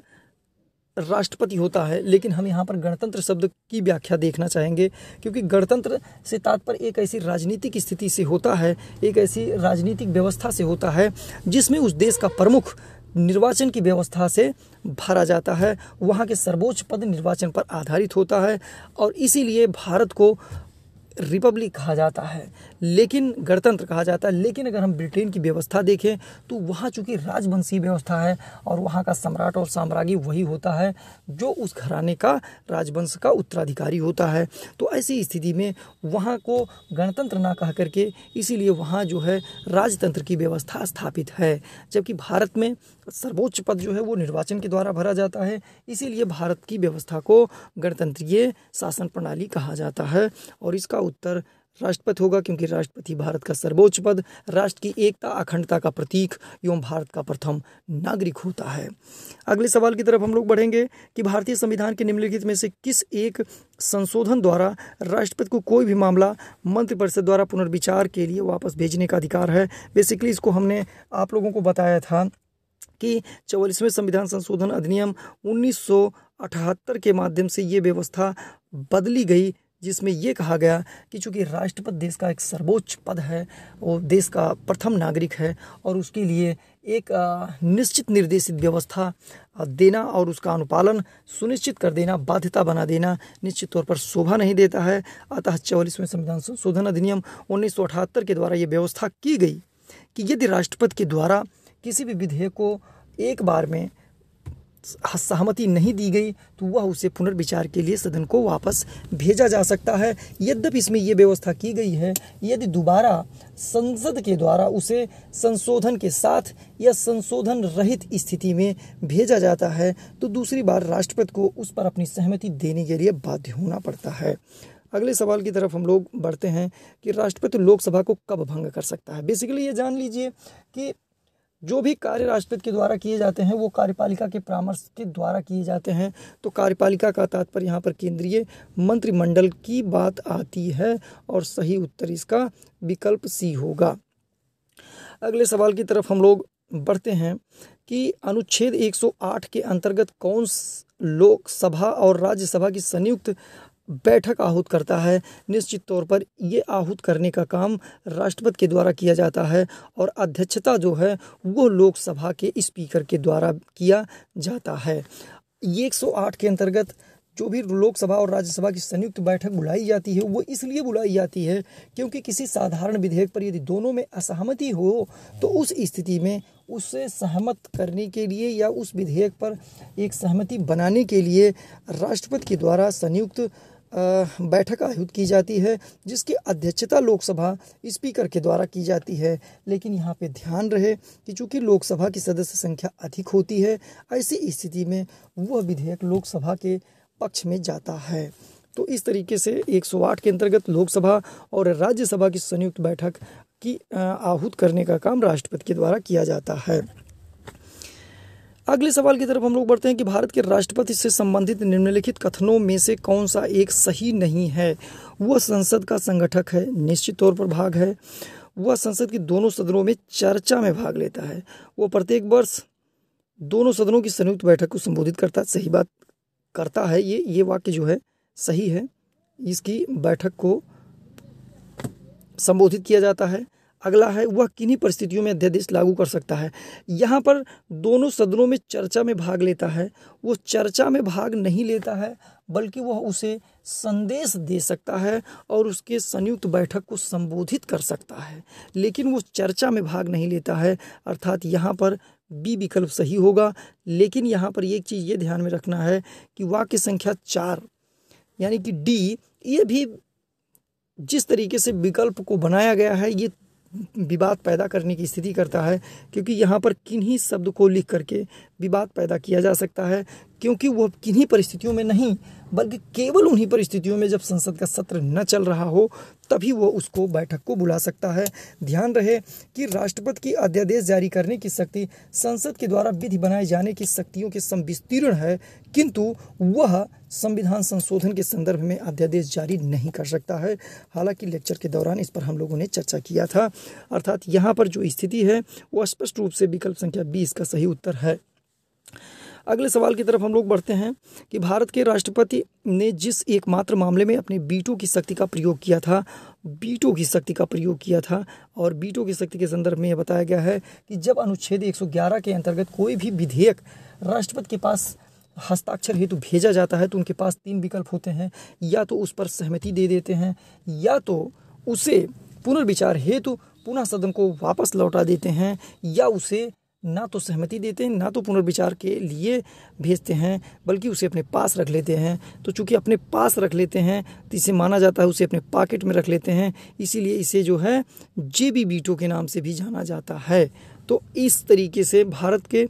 राष्ट्रपति होता है लेकिन हम यहाँ पर गणतंत्र शब्द की व्याख्या देखना चाहेंगे क्योंकि गणतंत्र से तात्पर्य एक ऐसी राजनीतिक स्थिति से होता है एक ऐसी राजनीतिक व्यवस्था से होता है जिसमें उस देश का प्रमुख निर्वाचन की व्यवस्था से भरा जाता है वहाँ के सर्वोच्च पद निर्वाचन पर आधारित होता है और इसीलिए भारत को रिपब्लिक कहा जाता है लेकिन गणतंत्र कहा जाता है लेकिन अगर हम ब्रिटेन की व्यवस्था देखें तो वहाँ चूँकि राजवंशी व्यवस्था है और वहाँ का सम्राट और साम्राज्य वही होता है जो उस घराने का राजवंश का उत्तराधिकारी होता है तो ऐसी स्थिति में वहाँ को गणतंत्र ना कह करके इसीलिए वहाँ जो है राजतंत्र की व्यवस्था स्थापित है जबकि भारत में सर्वोच्च पद जो है वो निर्वाचन के द्वारा भरा जाता है इसीलिए भारत की व्यवस्था को गणतंत्रीय शासन प्रणाली कहा जाता है और इसका उत्तर राष्ट्रपति होगा क्योंकि राष्ट्रपति भारत का सर्वोच्च पद राष्ट्र की एकता अखंडता का प्रतीक एवं भारत का प्रथम नागरिक होता है अगले सवाल की तरफ हम लोग बढ़ेंगे कि भारतीय संविधान के निम्नलिखित में से किस एक संशोधन द्वारा राष्ट्रपति को कोई भी मामला मंत्रिपरिषद द्वारा पुनर्विचार के लिए वापस भेजने का अधिकार है बेसिकली इसको हमने आप लोगों को बताया था कि चौवालीसवें संविधान संशोधन अधिनियम उन्नीस के माध्यम से ये व्यवस्था बदली गई जिसमें यह कहा गया कि चूंकि राष्ट्रपति देश का एक सर्वोच्च पद है वो देश का प्रथम नागरिक है और उसके लिए एक निश्चित निर्देशित व्यवस्था देना और उसका अनुपालन सुनिश्चित कर देना बाध्यता बना देना निश्चित तौर पर शोभा नहीं देता है अतः चौवालीसवें संविधान संशोधन अधिनियम उन्नीस के द्वारा ये व्यवस्था की गई कि यदि राष्ट्रपति के द्वारा किसी भी विधेयक को एक बार में सहमति नहीं दी गई तो वह उसे पुनर्विचार के लिए सदन को वापस भेजा जा सकता है यद्यपि इसमें यह व्यवस्था की गई है यदि दोबारा संसद के द्वारा उसे संशोधन के साथ या संशोधन रहित स्थिति में भेजा जाता है तो दूसरी बार राष्ट्रपति को उस पर अपनी सहमति देने के लिए बाध्य होना पड़ता है अगले सवाल की तरफ हम लोग बढ़ते हैं कि राष्ट्रपति लोकसभा को कब भंग कर सकता है बेसिकली ये जान लीजिए कि जो भी कार्य राष्ट्रपति के द्वारा किए जाते हैं वो कार्यपालिका के परामर्श के द्वारा किए जाते हैं तो कार्यपालिका का तात्पर्य यहाँ पर केंद्रीय मंत्रिमंडल की बात आती है और सही उत्तर इसका विकल्प सी होगा अगले सवाल की तरफ हम लोग बढ़ते हैं कि अनुच्छेद 108 के अंतर्गत कौन लोकसभा और राज्यसभा की संयुक्त बैठक आहूत करता है निश्चित तौर पर ये आहूत करने का काम राष्ट्रपति के द्वारा किया जाता है और अध्यक्षता जो है वो लोकसभा के स्पीकर के द्वारा किया जाता है ये 108 के अंतर्गत जो भी लोकसभा और राज्यसभा की संयुक्त बैठक बुलाई जाती है वो इसलिए बुलाई जाती है क्योंकि किसी साधारण विधेयक पर यदि दोनों में असहमति हो तो उस स्थिति में उससे सहमत करने के लिए या उस विधेयक पर एक सहमति बनाने के लिए राष्ट्रपति के द्वारा संयुक्त बैठक आयोजित की जाती है जिसकी अध्यक्षता लोकसभा स्पीकर के द्वारा की जाती है लेकिन यहाँ पे ध्यान रहे कि चूंकि लोकसभा की सदस्य संख्या अधिक होती है ऐसी स्थिति में वह विधेयक लोकसभा के पक्ष में जाता है तो इस तरीके से 108 के अंतर्गत लोकसभा और राज्यसभा की संयुक्त बैठक की आहूत करने का काम राष्ट्रपति के द्वारा किया जाता है अगले सवाल की तरफ हम लोग बढ़ते हैं कि भारत के राष्ट्रपति से संबंधित निम्नलिखित कथनों में से कौन सा एक सही नहीं है वह संसद का संगठक है निश्चित तौर पर भाग है वह संसद की दोनों सदनों में चर्चा में भाग लेता है वह प्रत्येक वर्ष दोनों सदनों की संयुक्त बैठक को संबोधित करता है सही बात करता है ये ये वाक्य जो है सही है इसकी बैठक को संबोधित किया जाता है अगला है वह किन्हीं परिस्थितियों में अध्यादेश लागू कर सकता है यहाँ पर दोनों सदनों में चर्चा में भाग लेता है वो चर्चा में भाग नहीं लेता है बल्कि वह उसे संदेश दे सकता है और उसके संयुक्त बैठक को संबोधित कर सकता है लेकिन वो चर्चा में भाग नहीं लेता है अर्थात यहाँ पर बी विकल्प सही होगा लेकिन यहाँ पर एक चीज़ ये ध्यान में रखना है कि वाक्य संख्या चार यानी कि डी ये भी जिस तरीके से विकल्प को बनाया गया है ये विवाद पैदा करने की स्थिति करता है क्योंकि यहाँ पर किन्हीं शब्द को लिख करके विवाद पैदा किया जा सकता है क्योंकि वह किन्हीं परिस्थितियों में नहीं बल्कि केवल उन्हीं परिस्थितियों में जब संसद का सत्र न चल रहा हो तभी वो उसको बैठक को बुला सकता है ध्यान रहे कि राष्ट्रपति की अध्यादेश जारी करने की शक्ति संसद के द्वारा विधि बनाए जाने की शक्तियों के संविस्तीर्ण है किंतु वह संविधान संशोधन के संदर्भ में अध्यादेश जारी नहीं कर सकता है हालांकि लेक्चर के दौरान इस पर हम लोगों ने चर्चा किया था अर्थात यहाँ पर जो स्थिति है वह स्पष्ट रूप से विकल्प संख्या बीस का सही उत्तर है अगले सवाल की तरफ हम लोग बढ़ते हैं कि भारत के राष्ट्रपति ने जिस एकमात्र मामले में अपने बीटो की शक्ति का प्रयोग किया था बीटो की शक्ति का प्रयोग किया था और बीटो की शक्ति के संदर्भ में यह बताया गया है कि जब अनुच्छेद 111 के अंतर्गत कोई भी विधेयक राष्ट्रपति के पास हस्ताक्षर हेतु भेजा जाता है तो उनके पास तीन विकल्प होते हैं या तो उस पर सहमति दे देते हैं या तो उसे पुनर्विचार हेतु पुनः सदन को वापस लौटा देते हैं या उसे ना तो सहमति देते हैं ना तो पुनर्विचार के लिए भेजते हैं बल्कि उसे अपने पास रख लेते हैं तो चूंकि अपने पास रख लेते हैं तो इसे माना जाता है उसे अपने पॉकेट में रख लेते हैं इसीलिए इसे जो है जे बी बीटो के नाम से भी जाना जाता है तो इस तरीके से भारत के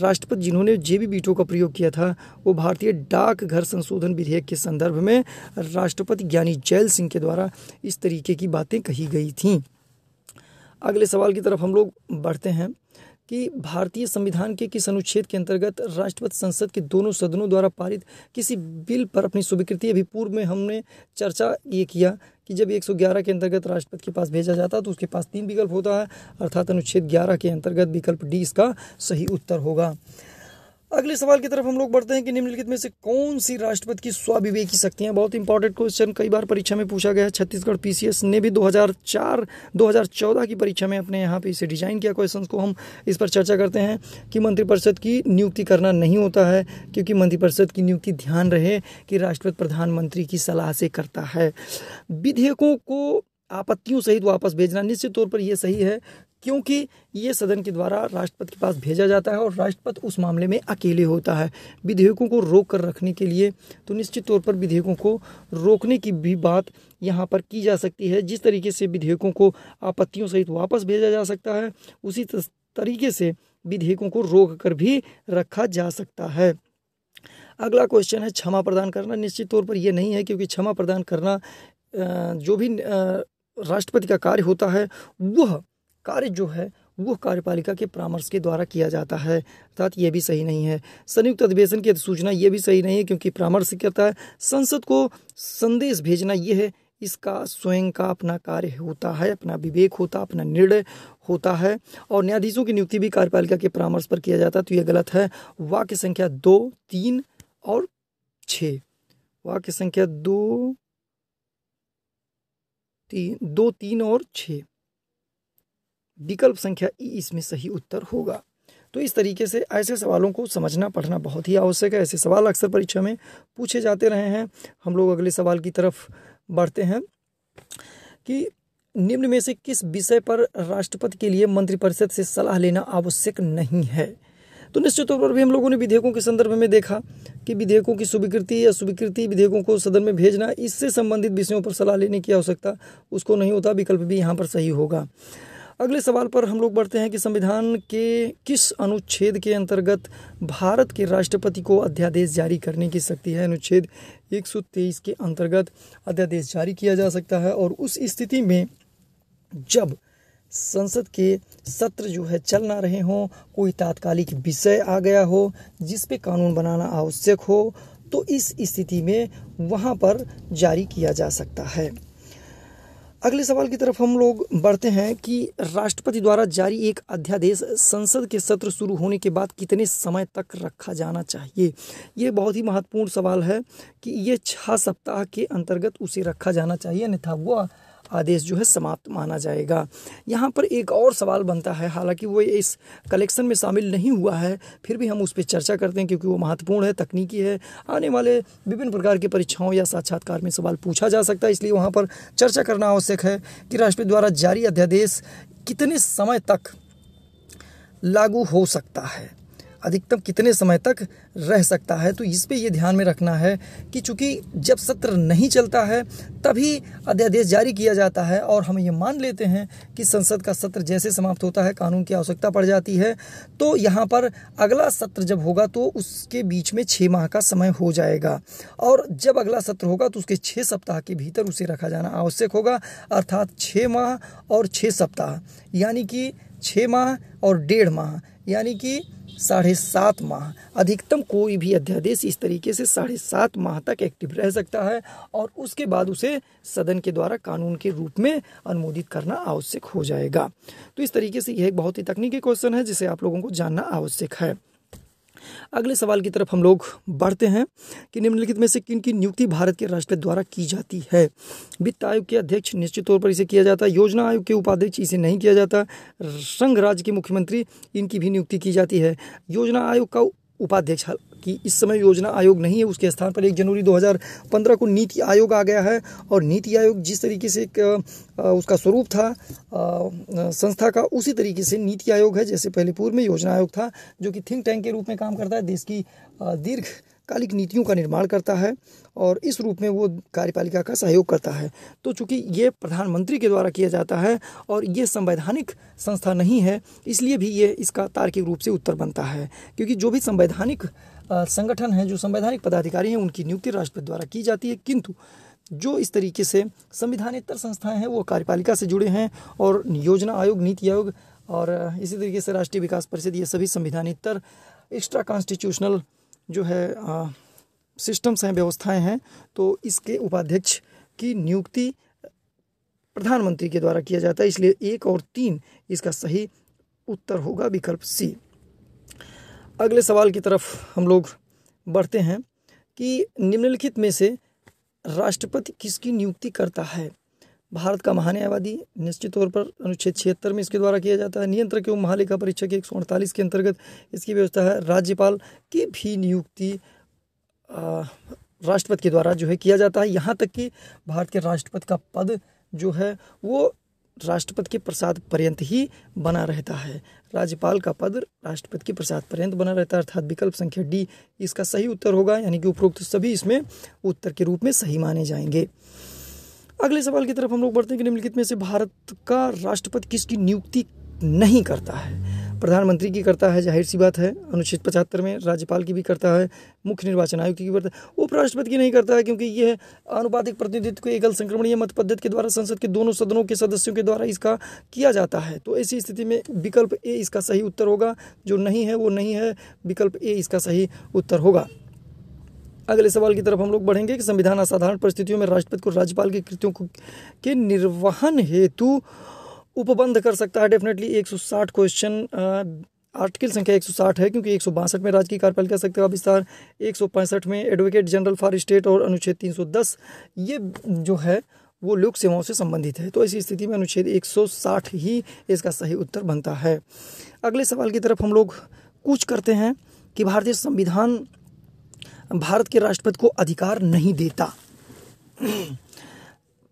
राष्ट्रपति जिन्होंने जे बी बीटो का प्रयोग किया था वो भारतीय डाकघर संशोधन विधेयक के संदर्भ में राष्ट्रपति ज्ञानी जैल सिंह के द्वारा इस तरीके की बातें कही गई थी अगले सवाल की तरफ हम लोग बढ़ते हैं कि भारतीय संविधान के किस अनुच्छेद के अंतर्गत राष्ट्रपति संसद के दोनों सदनों द्वारा पारित किसी बिल पर अपनी स्वीकृति अभी पूर्व में हमने चर्चा ये किया कि जब 111 के अंतर्गत राष्ट्रपति के पास भेजा जाता है तो उसके पास तीन विकल्प होता है अर्थात अनुच्छेद 11 के अंतर्गत विकल्प डी इसका सही उत्तर होगा अगले सवाल की तरफ हम लोग बढ़ते हैं कि निम्नलिखित में से कौन सी राष्ट्रपति की स्वाविवेकी शक्तियां बहुत इंपॉर्टेंट क्वेश्चन कई बार परीक्षा में पूछा गया है छत्तीसगढ़ पीसीएस ने भी 2004 2014 की परीक्षा में अपने यहाँ पे इसे डिजाइन किया क्वेश्चन को हम इस पर चर्चा करते हैं कि मंत्रिपरिषद की नियुक्ति करना नहीं होता है क्योंकि मंत्रिपरिषद की नियुक्ति ध्यान रहे कि राष्ट्रपति प्रधानमंत्री की सलाह से करता है विधेयकों को आपत्तियों सहित वापस भेजना निश्चित तौर पर यह सही है क्योंकि ये सदन के द्वारा राष्ट्रपति के पास भेजा जाता है और राष्ट्रपति उस मामले में अकेले होता है विधेयकों को रोक कर रखने के लिए तो निश्चित तौर पर विधेयकों को रोकने की भी बात यहाँ पर की जा सकती है जिस तरीके से विधेयकों को आपत्तियों सहित वापस भेजा जा सकता है उसी तरीके से विधेयकों को रोक कर भी रखा जा सकता है अगला क्वेश्चन है क्षमा प्रदान करना निश्चित तौर पर यह नहीं है क्योंकि क्षमा प्रदान करना जो भी राष्ट्रपति का कार्य होता है वह कार्य जो है वो कार्यपालिका के परामर्श के द्वारा किया जाता है अर्थात ये भी सही नहीं है संयुक्त अधिवेशन की अधिसूचना ये भी सही नहीं है क्योंकि परामर्श करता है संसद को संदेश भेजना ये है इसका स्वयं का अपना कार्य होता है अपना विवेक होता है अपना निर्णय होता है और न्यायाधीशों की नियुक्ति भी कार्यपालिका के परामर्श पर किया जाता है तो ये गलत है वाक्य संख्या दो तीन और छ वाक्य संख्या दो तीन दो तीन और छः विकल्प संख्या ई इसमें सही उत्तर होगा तो इस तरीके से ऐसे सवालों को समझना पढ़ना बहुत ही आवश्यक है ऐसे सवाल अक्सर परीक्षा में पूछे जाते रहे हैं हम लोग अगले सवाल की तरफ बढ़ते हैं कि निम्न में से किस विषय पर राष्ट्रपति के लिए मंत्रिपरिषद से सलाह लेना आवश्यक नहीं है तो निश्चित तौर पर भी हम लोगों ने विधेयकों के संदर्भ में देखा कि विधेयकों की स्वीकृति या स्वीकृति विधेयकों को सदन में भेजना इससे संबंधित विषयों पर सलाह लेने की आवश्यकता उसको नहीं होता विकल्प भी यहाँ पर सही होगा अगले सवाल पर हम लोग बढ़ते हैं कि संविधान के किस अनुच्छेद के अंतर्गत भारत के राष्ट्रपति को अध्यादेश जारी करने की शक्ति है अनुच्छेद 123 के अंतर्गत अध्यादेश जारी किया जा सकता है और उस स्थिति में जब संसद के सत्र जो है चल ना रहे हों कोई तात्कालिक विषय आ गया हो जिस पे कानून बनाना आवश्यक हो तो इस स्थिति में वहाँ पर जारी किया जा सकता है अगले सवाल की तरफ हम लोग बढ़ते हैं कि राष्ट्रपति द्वारा जारी एक अध्यादेश संसद के सत्र शुरू होने के बाद कितने समय तक रखा जाना चाहिए ये बहुत ही महत्वपूर्ण सवाल है कि ये छः सप्ताह के अंतर्गत उसे रखा जाना चाहिए अन्यथा वह आदेश जो है समाप्त माना जाएगा यहाँ पर एक और सवाल बनता है हालांकि वो इस कलेक्शन में शामिल नहीं हुआ है फिर भी हम उस पर चर्चा करते हैं क्योंकि वो महत्वपूर्ण है तकनीकी है आने वाले विभिन्न प्रकार की परीक्षाओं या साक्षात्कार में सवाल पूछा जा सकता है इसलिए वहाँ पर चर्चा करना आवश्यक है कि राष्ट्रपति द्वारा जारी अध्यादेश कितने समय तक लागू हो सकता है अधिकतम कितने समय तक रह सकता है तो इस पर यह ध्यान में रखना है कि चूँकि जब सत्र नहीं चलता है तभी अध्यादेश जारी किया जाता है और हम ये मान लेते हैं कि संसद का सत्र जैसे समाप्त होता है कानून की आवश्यकता पड़ जाती है तो यहाँ पर अगला सत्र जब होगा तो उसके बीच में छः माह का समय हो जाएगा और जब अगला सत्र होगा तो उसके छः सप्ताह के भीतर उसे रखा जाना आवश्यक होगा अर्थात छः माह और छः सप्ताह यानी कि छः माह और डेढ़ माह यानी कि साढ़े सात माह अधिकतम कोई भी अध्यादेश इस तरीके से साढ़े सात माह तक एक्टिव रह सकता है और उसके बाद उसे सदन के द्वारा कानून के रूप में अनुमोदित करना आवश्यक हो जाएगा तो इस तरीके से यह एक बहुत ही तकनीकी क्वेश्चन है जिसे आप लोगों को जानना आवश्यक है अगले सवाल की तरफ हम लोग बढ़ते हैं कि निम्नलिखित में से किन की नियुक्ति भारत के राष्ट्रपति द्वारा की जाती है वित्त आयोग के अध्यक्ष निश्चित तौर पर इसे किया जाता है योजना आयोग के उपाध्यक्ष इसे नहीं किया जाता संघ राज्य के मुख्यमंत्री इनकी भी नियुक्ति की जाती है योजना आयोग का उपाध्यक्ष कि इस समय योजना आयोग नहीं है उसके स्थान पर एक जनवरी 2015 को नीति आयोग आ गया है और नीति आयोग जिस तरीके से एक उसका स्वरूप था संस्था का उसी तरीके से नीति आयोग है जैसे पहले पूर्व में योजना आयोग था जो कि थिंक टैंक के रूप में काम करता है देश की दीर्घ कालिक नीतियों का निर्माण करता है और इस रूप में वो कार्यपालिका का सहयोग करता है तो चूंकि ये प्रधानमंत्री के द्वारा किया जाता है और ये संवैधानिक संस्था नहीं है इसलिए भी ये इसका तार्किक रूप से उत्तर बनता है क्योंकि जो भी संवैधानिक संगठन हैं जो संवैधानिक पदाधिकारी हैं उनकी नियुक्ति राष्ट्रपति द्वारा की जाती है किंतु जो इस तरीके से संविधानेतर संस्थाएं हैं वो कार्यपालिका से जुड़े हैं और योजना आयोग नीति आयोग और इसी तरीके से राष्ट्रीय विकास परिषद ये सभी संविधानेतर एक्स्ट्रा कॉन्स्टिट्यूशनल जो है सिस्टम्स हैं व्यवस्थाएं हैं तो इसके उपाध्यक्ष की नियुक्ति प्रधानमंत्री के द्वारा किया जाता है इसलिए एक और तीन इसका सही उत्तर होगा विकल्प सी अगले सवाल की तरफ हम लोग बढ़ते हैं कि निम्नलिखित में से राष्ट्रपति किसकी नियुक्ति करता है भारत का महान्यायवादी निश्चित तौर पर अनुच्छेद छिहत्तर में इसके द्वारा किया जाता है नियंत्रक एवं महालेखा परीक्षा के एक सौ अड़तालीस के अंतर्गत इसकी व्यवस्था है राज्यपाल की भी नियुक्ति राष्ट्रपति के द्वारा जो है किया जाता है यहाँ तक कि भारत के राष्ट्रपति का पद जो है वो राष्ट्रपति के प्रसाद पर्यंत ही बना रहता है राज्यपाल का पद राष्ट्रपति के प्रसाद पर्यंत बना रहता है अर्थात विकल्प संख्या डी इसका सही उत्तर होगा यानी कि उपरोक्त सभी इसमें उत्तर के रूप में सही माने जाएंगे अगले सवाल की तरफ हम लोग बढ़ते हैं कि निम्नलिखित में से भारत का राष्ट्रपति किसकी नियुक्ति नहीं करता है प्रधानमंत्री की करता है जाहिर सी बात है अनुच्छेद पचहत्तर में राज्यपाल की भी करता है मुख्य निर्वाचन आयुक्त की भी करता है उपराष्ट्रपति की नहीं करता है क्योंकि यह आनुपातिक प्रतिनिधित्व को एकल संक्रमणीय मत पद्धति के द्वारा संसद के दोनों सदनों के सदस्यों के द्वारा इसका किया जाता है तो ऐसी स्थिति में विकल्प ए इसका सही उत्तर होगा जो नहीं है वो नहीं है विकल्प ए इसका सही उत्तर होगा अगले सवाल की तरफ हम लोग बढ़ेंगे कि संविधान असाधारण परिस्थितियों में राष्ट्रपति को राज्यपाल के कृत्यों के निर्वहन हेतु उपबंध कर सकता है डेफिनेटली 160 क्वेश्चन आर्टिकल संख्या 160 है क्योंकि एक में राज्य की कार्यपालिका सकते का विस्तार एक में एडवोकेट जनरल फॉर स्टेट और अनुच्छेद 310 ये जो है वो लोक सेवाओं से संबंधित है तो ऐसी स्थिति में अनुच्छेद 160 ही इसका सही उत्तर बनता है अगले सवाल की तरफ हम लोग कुछ करते हैं कि भारतीय संविधान भारत के राष्ट्रपति को अधिकार नहीं देता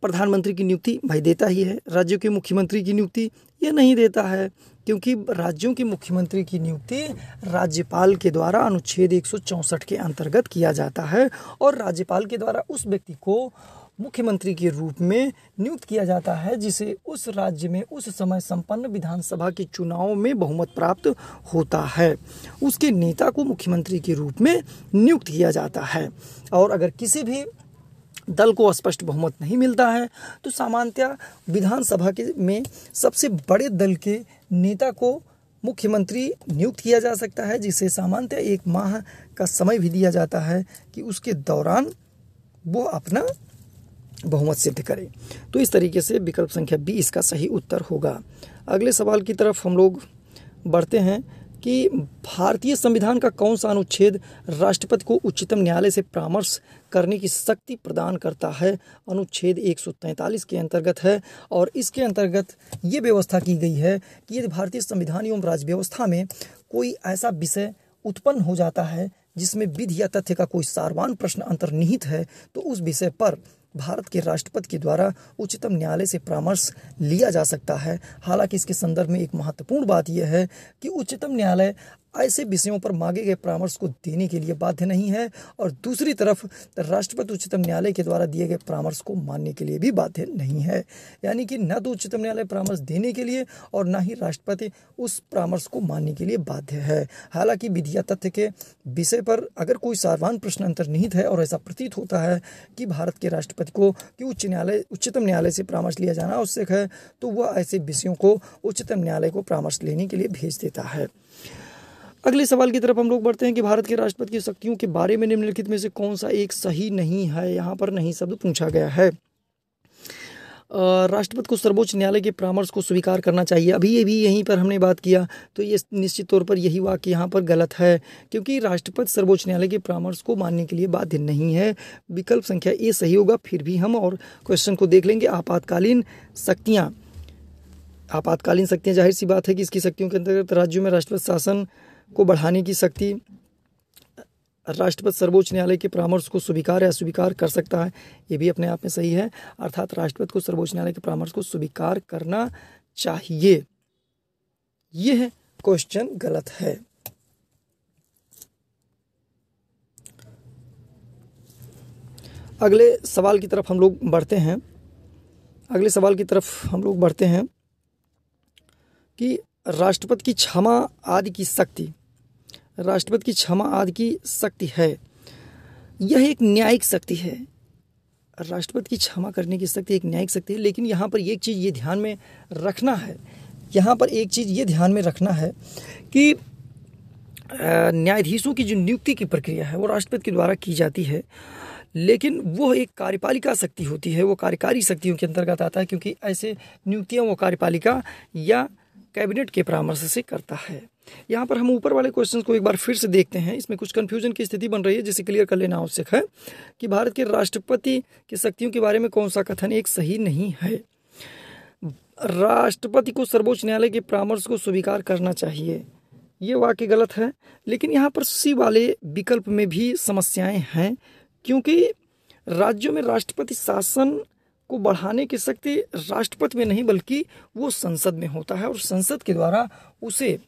प्रधानमंत्री की नियुक्ति भाई देता ही है राज्यों के मुख्यमंत्री की नियुक्ति ये नहीं देता है क्योंकि राज्यों के मुख्यमंत्री की नियुक्ति राज्यपाल के द्वारा अनुच्छेद एक के अंतर्गत किया जाता है और राज्यपाल के द्वारा उस व्यक्ति को मुख्यमंत्री के रूप में नियुक्त किया जाता है जिसे उस राज्य में उस समय संपन्न विधानसभा के चुनाव में बहुमत प्राप्त होता है उसके नेता को मुख्यमंत्री के रूप में नियुक्त किया जाता है और अगर किसी भी दल को स्पष्ट बहुमत नहीं मिलता है तो सामान्यतः विधानसभा के में सबसे बड़े दल के नेता को मुख्यमंत्री नियुक्त किया जा सकता है जिसे सामान्यतः एक माह का समय भी दिया जाता है कि उसके दौरान वो अपना बहुमत सिद्ध करे तो इस तरीके से विकल्प संख्या बी इसका सही उत्तर होगा अगले सवाल की तरफ हम लोग बढ़ते हैं कि भारतीय संविधान का कौन सा अनुच्छेद राष्ट्रपति को उच्चतम न्यायालय से परामर्श करने की शक्ति प्रदान करता है अनुच्छेद एक के अंतर्गत है और इसके अंतर्गत ये व्यवस्था की गई है कि यदि भारतीय संविधान एवं राज्य व्यवस्था में कोई ऐसा विषय उत्पन्न हो जाता है जिसमें विधि या तथ्य का कोई सारवान प्रश्न अंतर्निहित है तो उस विषय पर भारत के राष्ट्रपति के द्वारा उच्चतम न्यायालय से परामर्श लिया जा सकता है हालांकि इसके संदर्भ में एक महत्वपूर्ण बात यह है कि उच्चतम न्यायालय ऐसे विषयों पर मांगे गए परामर्श को देने के लिए बाध्य नहीं है और दूसरी तरफ राष्ट्रपति उच्चतम न्यायालय के द्वारा दिए गए परामर्श को मानने के लिए भी बाध्य नहीं है यानी कि न तो उच्चतम न्यायालय परामर्श देने के लिए और न ही राष्ट्रपति उस परामर्श को मानने के लिए बाध्य है हालांकि विधिया तथ्य के विषय पर अगर कोई सारवान प्रश्न अंतर्निहित है और ऐसा प्रतीत होता है कि भारत के राष्ट्रपति को कि उच्च न्यायालय उच्चतम न्यायालय से परामर्श लिया जाना आवश्यक है तो वह ऐसे विषयों को उच्चतम न्यायालय को परामर्श लेने के लिए भेज देता है अगले सवाल की तरफ हम लोग बढ़ते हैं कि भारत के राष्ट्रपति की शक्तियों के बारे में निम्नलिखित में से कौन सा एक सही नहीं है यहाँ पर नहीं शब्द पूछा गया है राष्ट्रपति को सर्वोच्च न्यायालय के परामर्श को स्वीकार करना चाहिए अभी अभी यहीं पर हमने बात किया तो ये निश्चित तौर पर यही वाक्य यहाँ पर गलत है क्योंकि राष्ट्रपति सर्वोच्च न्यायालय के परामर्श को मानने के लिए बाध्य नहीं है विकल्प संख्या ए सही होगा फिर भी हम और क्वेश्चन को देख लेंगे आपातकालीन शक्तियाँ आपातकालीन शक्तियाँ जाहिर सी बात है कि इसकी शक्तियों के अंतर्गत राज्यों में राष्ट्रपति शासन को बढ़ाने की शक्ति राष्ट्रपति सर्वोच्च न्यायालय के परामर्श को स्वीकार या स्वीकार कर सकता है ये भी अपने आप में सही है अर्थात राष्ट्रपति को सर्वोच्च न्यायालय के परामर्श को स्वीकार करना चाहिए यह क्वेश्चन गलत है अगले सवाल की तरफ हम लोग बढ़ते हैं अगले सवाल की तरफ हम लोग बढ़ते हैं कि राष्ट्रपति की क्षमा आदि की शक्ति राष्ट्रपति की क्षमा आदि की शक्ति है यह एक न्यायिक शक्ति है राष्ट्रपति की क्षमा करने की शक्ति एक न्यायिक शक्ति है लेकिन यहाँ पर एक चीज़ ये ध्यान में रखना है यहाँ पर एक चीज़ ये ध्यान में रखना है कि न्यायाधीशों की जो नियुक्ति की प्रक्रिया है वो राष्ट्रपति के द्वारा की जाती है लेकिन वो एक कार्यपालिका शक्ति होती है वो कार्यकारी शक्तियों के अंतर्गत आता है क्योंकि ऐसे नियुक्तियाँ वो कार्यपालिका या कैबिनेट के परामर्श से करता है यहाँ पर हम ऊपर वाले क्वेश्चन को एक बार फिर से देखते हैं इसमें कुछ कन्फ्यूजन की स्थिति बन रही है जिसे क्लियर कर लेना आवश्यक है कि भारत के राष्ट्रपति की शक्तियों के बारे में कौन सा कथन एक सही नहीं है राष्ट्रपति को सर्वोच्च न्यायालय के परामर्श को स्वीकार करना चाहिए ये वाक्य गलत है लेकिन यहाँ पर सी वाले विकल्प में भी समस्याएं हैं क्योंकि राज्यों में राष्ट्रपति शासन को बढ़ाने की शक्ति राष्ट्रपति में नहीं बल्कि वो संसद में होता है और संसद के द्वारा उसे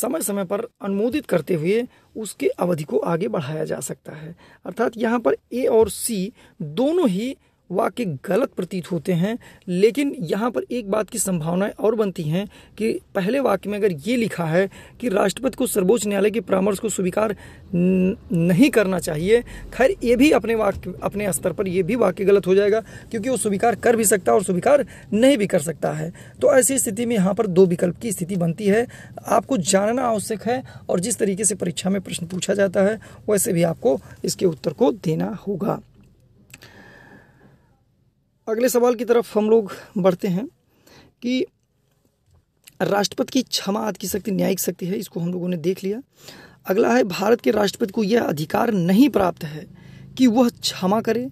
समय समय पर अनुमोदित करते हुए उसके अवधि को आगे बढ़ाया जा सकता है अर्थात यहाँ पर ए और सी दोनों ही वाक्य गलत प्रतीत होते हैं लेकिन यहाँ पर एक बात की संभावनाएं और बनती हैं कि पहले वाक्य में अगर ये लिखा है कि राष्ट्रपति को सर्वोच्च न्यायालय के परामर्श को स्वीकार नहीं करना चाहिए खैर ये भी अपने वाक्य अपने स्तर पर यह भी वाक्य गलत हो जाएगा क्योंकि वो स्वीकार कर भी सकता है और स्वीकार नहीं भी कर सकता है तो ऐसी स्थिति में यहाँ पर दो विकल्प की स्थिति बनती है आपको जानना आवश्यक है और जिस तरीके से परीक्षा में प्रश्न पूछा जाता है वैसे भी आपको इसके उत्तर को देना होगा अगले सवाल की तरफ हम लोग बढ़ते हैं कि राष्ट्रपति की क्षमा आदि की शक्ति न्यायिक शक्ति है इसको हम लोगों ने देख लिया अगला है भारत के राष्ट्रपति को यह अधिकार नहीं प्राप्त है कि वह क्षमा करे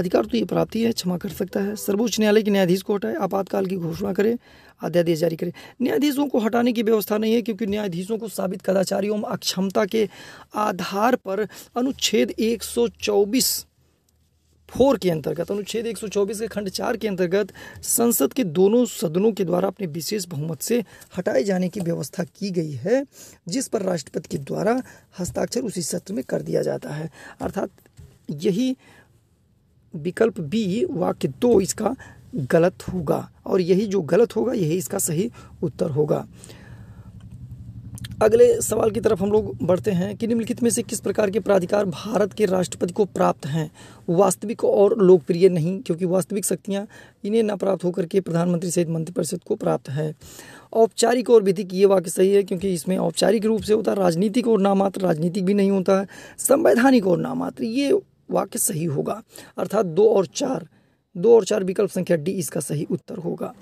अधिकार तो ये प्राप्ति है क्षमा कर सकता है सर्वोच्च न्यायालय के न्यायाधीश को हटाए आपातकाल की घोषणा करे अध्यादेश जारी करे न्यायाधीशों को हटाने की व्यवस्था नहीं है क्योंकि न्यायाधीशों को साबित कदाचारी एवं अक्षमता के आधार पर अनुच्छेद 124 फोर के अंतर्गत अनुच्छेद चौबीस के खंड चार के अंतर्गत संसद के दोनों सदनों के द्वारा अपने विशेष बहुमत से हटाए जाने की व्यवस्था की गई है जिस पर राष्ट्रपति के द्वारा हस्ताक्षर उसी सत्र में कर दिया जाता है अर्थात यही विकल्प बी वाक्य दो इसका गलत होगा और यही जो गलत होगा यही इसका सही उत्तर होगा अगले सवाल की तरफ हम लोग बढ़ते हैं कि निम्नलिखित में से किस प्रकार के प्राधिकार भारत के राष्ट्रपति को प्राप्त हैं वास्तविक और लोकप्रिय नहीं क्योंकि वास्तविक शक्तियाँ इन्हें ना प्राप्त होकर के प्रधानमंत्री सहित मंत्रिपरिषद को प्राप्त है औपचारिक और विधिक ये वाक्य सही है क्योंकि इसमें औपचारिक रूप से होता है राजनीतिक और नामात्र राजनीतिक भी नहीं होता है संवैधानिक और नामात्र ये वाक्य सही होगा अर्थात दो और चार दो और चार विकल्प संख्या डी इसका सही उत्तर होगा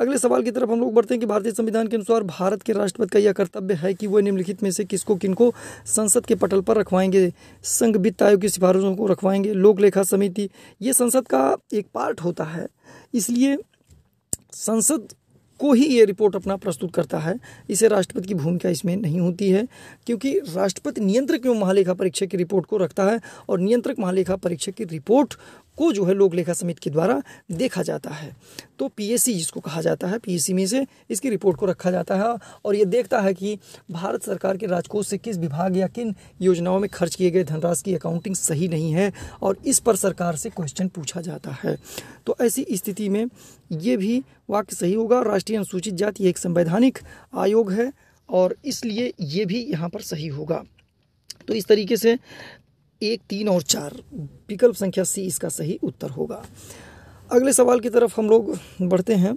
अगले सवाल की तरफ हम लोग बढ़ते हैं कि भारतीय संविधान के अनुसार भारत के राष्ट्रपति का यह कर्तव्य है कि वह निम्नलिखित में से किसको किनको संसद के पटल पर रखवाएंगे संघ वित्त आयोग की सिफारिशों को रखवाएंगे लोक लेखा समिति ये संसद का एक पार्ट होता है इसलिए संसद को ही ये रिपोर्ट अपना प्रस्तुत करता है इसे राष्ट्रपति की भूमिका इसमें नहीं होती है क्योंकि राष्ट्रपति नियंत्रक एवं महालेखा परीक्षक की रिपोर्ट को रखता है और नियंत्रक महालेखा परीक्षक की रिपोर्ट को जो है लोक लेखा समिति के द्वारा देखा जाता है तो पीएससी जिसको कहा जाता है पीएससी में से इसकी रिपोर्ट को रखा जाता है और ये देखता है कि भारत सरकार के राजकोष से किस विभाग या किन योजनाओं में खर्च किए गए धनराशि की अकाउंटिंग सही नहीं है और इस पर सरकार से क्वेश्चन पूछा जाता है तो ऐसी स्थिति में ये भी वाक्य सही होगा राष्ट्रीय अनुसूचित जाति एक संवैधानिक आयोग है और इसलिए ये भी यहाँ पर सही होगा तो इस तरीके से एक तीन और चार विकल्प संख्या सी इसका सही उत्तर होगा अगले सवाल की तरफ हम लोग बढ़ते हैं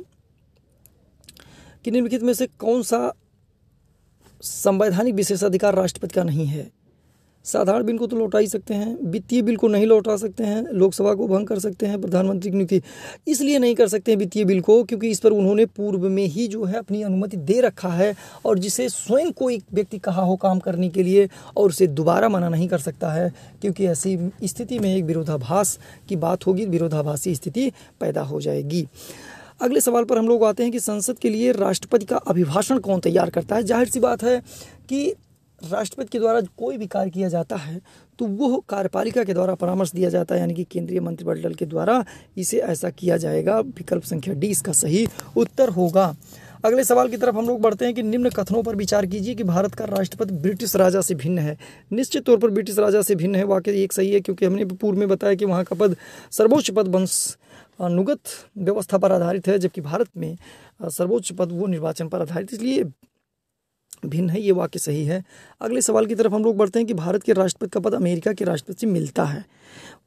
कि निम्नलिखित में से कौन सा संवैधानिक विशेषाधिकार राष्ट्रपति का नहीं है साधारण बिल को तो लौटा ही सकते हैं वित्तीय बिल को नहीं लौटा सकते हैं लोकसभा को भंग कर सकते हैं प्रधानमंत्री की नियुक्ति इसलिए नहीं कर सकते हैं वित्तीय बिल को क्योंकि इस पर उन्होंने पूर्व में ही जो है अपनी अनुमति दे रखा है और जिसे स्वयं कोई व्यक्ति कहा हो काम करने के लिए और उसे दोबारा मना नहीं कर सकता है क्योंकि ऐसी स्थिति में एक विरोधाभास की बात होगी विरोधाभासी स्थिति पैदा हो जाएगी अगले सवाल पर हम लोग आते हैं कि संसद के लिए राष्ट्रपति का अभिभाषण कौन तैयार करता है जाहिर सी बात है कि राष्ट्रपति के द्वारा कोई भी कार्य किया जाता है तो वो कार्यपालिका के द्वारा परामर्श दिया जाता है यानी कि केंद्रीय मंत्रिमंडल के द्वारा इसे ऐसा किया जाएगा विकल्प संख्या डी इसका सही उत्तर होगा अगले सवाल की तरफ हम लोग बढ़ते हैं कि निम्न कथनों पर विचार कीजिए कि भारत का राष्ट्रपति ब्रिटिश राजा से भिन्न है निश्चित तौर पर ब्रिटिश राजा से भिन्न है वाकई एक सही है क्योंकि हमने पूर्व में बताया कि वहाँ का पद सर्वोच्च पद वंश अनुगत व्यवस्था पर आधारित है जबकि भारत में सर्वोच्च पद वो निर्वाचन पर आधारित इसलिए भिन्न है ये वाक्य सही है अगले सवाल की तरफ हम लोग बढ़ते हैं कि भारत के राष्ट्रपति का पद अमेरिका के राष्ट्रपति से मिलता है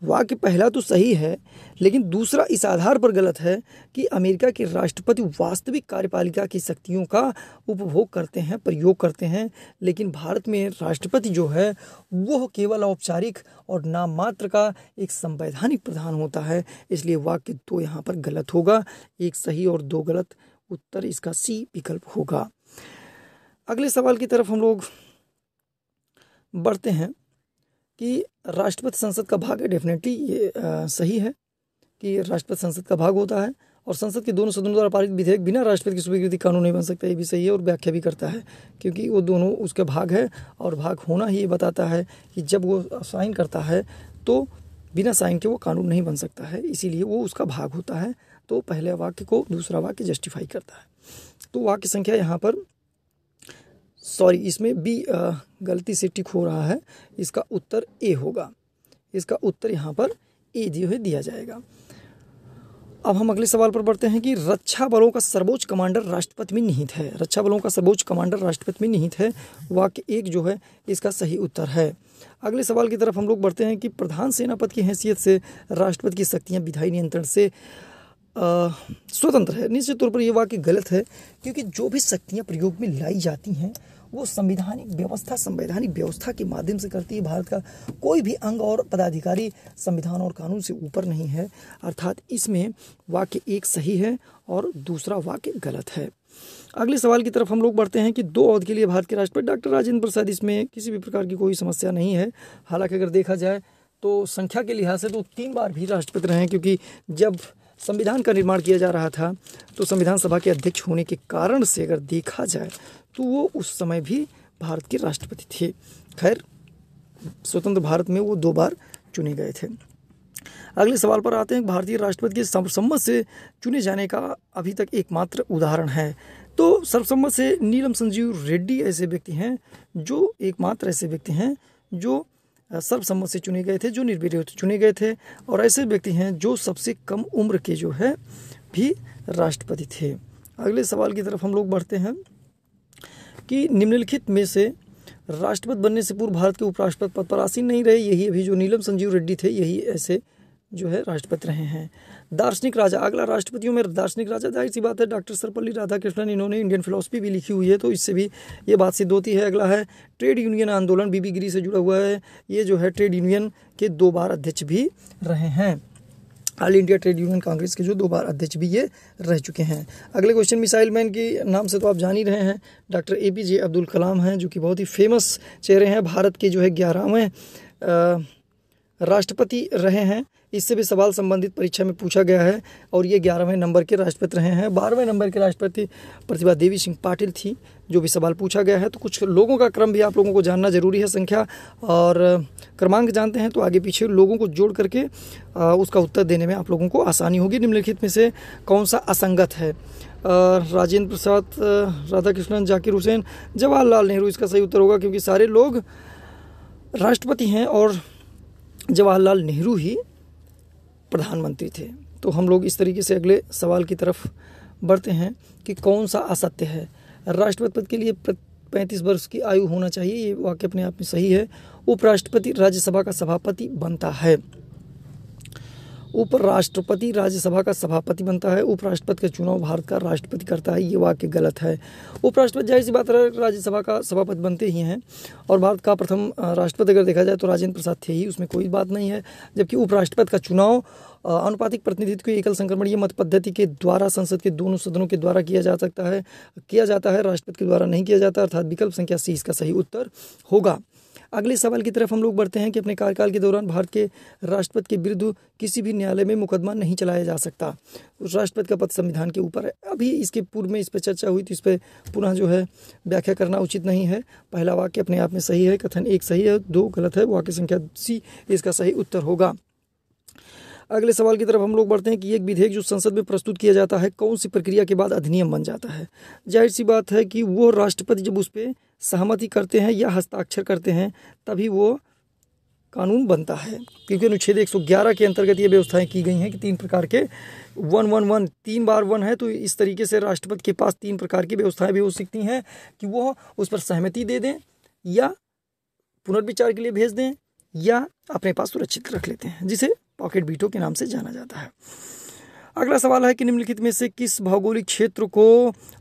वाक्य पहला तो सही है लेकिन दूसरा इस आधार पर गलत है कि अमेरिका के राष्ट्रपति वास्तविक कार्यपालिका की शक्तियों का उपभोग करते हैं प्रयोग करते हैं लेकिन भारत में राष्ट्रपति जो है वह केवल औपचारिक और नाम मात्र का एक संवैधानिक प्रधान होता है इसलिए वाक्य दो यहाँ पर गलत होगा एक सही और दो गलत उत्तर इसका सी विकल्प होगा अगले सवाल की तरफ हम लोग बढ़ते हैं कि राष्ट्रपति संसद का भाग है डेफिनेटली ये आ, सही है कि राष्ट्रपति संसद का भाग होता है और संसद के दोनों सदनों द्वारा पारित विधेयक बिना राष्ट्रपति की स्वीकृति कानून नहीं बन सकता ये भी सही है और व्याख्या भी करता है क्योंकि वो दोनों उसके भाग है और भाग होना ही ये बताता है कि जब वो साइन करता है तो बिना साइन के वो कानून नहीं बन सकता है इसीलिए वो उसका भाग होता है तो पहले वाक्य को दूसरा वाक्य जस्टिफाई करता है तो वाक्य संख्या यहाँ पर सॉरी इसमें बी गलती से टिक हो रहा है इसका उत्तर ए होगा इसका उत्तर यहाँ पर ए जो है दिया जाएगा अब हम अगले सवाल पर बढ़ते हैं कि रक्षा बलों का सर्वोच्च कमांडर राष्ट्रपति में निहित है रक्षा बलों का सर्वोच्च कमांडर राष्ट्रपति में निहित है वाक्य एक जो है इसका सही उत्तर है अगले सवाल की तरफ हम लोग बढ़ते हैं कि प्रधान सेनापति की हैसियत से राष्ट्रपति की शक्तियाँ विधायी नियंत्रण से स्वतंत्र है निश्चित तौर पर यह वाक्य गलत है क्योंकि जो भी शक्तियाँ प्रयोग में लाई जाती हैं वो संविधानिक व्यवस्था संवैधानिक व्यवस्था के माध्यम से करती है भारत का कोई भी अंग और पदाधिकारी संविधान और कानून से ऊपर नहीं है अर्थात इसमें वाक्य एक सही है और दूसरा वाक्य गलत है अगले सवाल की तरफ हम लोग बढ़ते हैं कि दो अवध के लिए भारत के राष्ट्रपति डॉक्टर राजेंद्र प्रसाद इसमें किसी भी प्रकार की कोई समस्या नहीं है हालांकि अगर देखा जाए तो संख्या के लिहाज से तो तीन बार भी राष्ट्रपति रहे हैं क्योंकि जब संविधान का निर्माण किया जा रहा था तो संविधान सभा के अध्यक्ष होने के कारण से अगर देखा जाए तो वो उस समय भी भारत के राष्ट्रपति थे खैर स्वतंत्र भारत में वो दो बार चुने गए थे अगले सवाल पर आते हैं भारतीय राष्ट्रपति के सर्वसम्मत से चुने जाने का अभी तक एकमात्र उदाहरण है तो सर्वसम्मत से नीलम संजीव रेड्डी ऐसे व्यक्ति हैं जो एकमात्र ऐसे व्यक्ति हैं जो सर्वसम्मत से चुने गए थे जो निर्विरोध चुने गए थे और ऐसे व्यक्ति हैं जो सबसे कम उम्र के जो है भी राष्ट्रपति थे अगले सवाल की तरफ हम लोग बढ़ते हैं कि निम्नलिखित में से राष्ट्रपति बनने से पूर्व भारत के उपराष्ट्रपति पद पर आसीन नहीं रहे यही अभी जो नीलम संजीव रेड्डी थे यही ऐसे जो है राष्ट्रपति रहे हैं दार्शनिक राजा अगला राष्ट्रपतियों में दार्शनिक राजा जाहिर सी बात है डॉक्टर सर्वपल्ली राधाकृष्णन इन्होंने इंडियन फिलोसफी भी लिखी हुई है तो इससे भी ये बात सिद्ध होती है अगला है ट्रेड यूनियन आंदोलन बीबी गिरी से जुड़ा हुआ है ये जो है ट्रेड यूनियन के दो बार अध्यक्ष भी रहे हैं All India Trade Union Congress के जो दो बार अध्यक्ष भी ये रह चुके हैं अगले क्वेश्चन मिसाइल मैन के नाम से तो आप जान ही रहे हैं doctor A P J Abdul Kalam हैं जो कि बहुत ही फेमस चेहरे हैं भारत के जो है ग्यारहवें राष्ट्रपति रहे हैं इससे भी सवाल संबंधित परीक्षा में पूछा गया है और ये ग्यारहवें नंबर के राष्ट्रपति रहे हैं बारहवें नंबर के राष्ट्रपति प्रतिभा देवी सिंह पाटिल थी जो भी सवाल पूछा गया है तो कुछ लोगों का क्रम भी आप लोगों को जानना ज़रूरी है संख्या और क्रमांक जानते हैं तो आगे पीछे लोगों को जोड़ करके उसका उत्तर देने में आप लोगों को आसानी होगी निम्नलिखित में से कौन सा असंगत है राजेंद्र प्रसाद राधा कृष्णन जाकिर हुसैन जवाहरलाल नेहरू इसका सही उत्तर होगा क्योंकि सारे लोग राष्ट्रपति हैं और जवाहरलाल नेहरू ही प्रधानमंत्री थे तो हम लोग इस तरीके से अगले सवाल की तरफ बढ़ते हैं कि कौन सा असत्य है राष्ट्रपति पद के लिए पैंतीस वर्ष की आयु होना चाहिए ये वाक्य अपने आप में सही है उपराष्ट्रपति राज्यसभा का सभापति बनता है उपराष्ट्रपति राज्यसभा का सभापति बनता है उपराष्ट्रपति का चुनाव भारत का राष्ट्रपति करता है ये वाक्य गलत है उपराष्ट्रपति जाहिर सी बात है राज्यसभा का सभापति बनते ही हैं और भारत का प्रथम राष्ट्रपति अगर देखा जाए तो राजेंद्र प्रसाद थे ही उसमें कोई बात नहीं है जबकि उपराष्ट्रपति का चुनाव अनुपातिक प्रतिनिधित्व की एकल संक्रमण मत पद्धति के द्वारा संसद के दोनों सदनों के द्वारा किया जा सकता है किया जाता है राष्ट्रपति के द्वारा नहीं किया जाता अर्थात विकल्प संख्या सी इसका सही उत्तर होगा अगले सवाल की तरफ हम लोग बढ़ते हैं कि अपने कार्यकाल के दौरान भारत के राष्ट्रपति के विरुद्ध किसी भी न्यायालय में मुकदमा नहीं चलाया जा सकता राष्ट्रपति का पद संविधान के ऊपर है अभी इसके पूर्व में इस पर चर्चा हुई तो इस पर पुनः जो है व्याख्या करना उचित नहीं है पहला वाक्य अपने आप में सही है कथन एक सही है दो गलत है वाक्य संख्या सी इसका सही उत्तर होगा अगले सवाल की तरफ हम लोग बढ़ते हैं कि एक विधेयक जो संसद में प्रस्तुत किया जाता है कौन सी प्रक्रिया के बाद अधिनियम बन जाता है जाहिर सी बात है कि वो राष्ट्रपति जब उस पर सहमति करते हैं या हस्ताक्षर करते हैं तभी वो कानून बनता है क्योंकि अनुच्छेद 111 के अंतर्गत ये व्यवस्थाएं की गई हैं कि तीन प्रकार के वन वन वन तीन बार वन है तो इस तरीके से राष्ट्रपति के पास तीन प्रकार की व्यवस्थाएं भी हो सकती हैं कि वो उस पर सहमति दे दें या पुनर्विचार के लिए भेज दें या अपने पास सुरक्षित रख लेते हैं जिसे पॉकेट बीटो के नाम से जाना जाता है अगला सवाल है कि निम्नलिखित में से किस भौगोलिक क्षेत्र को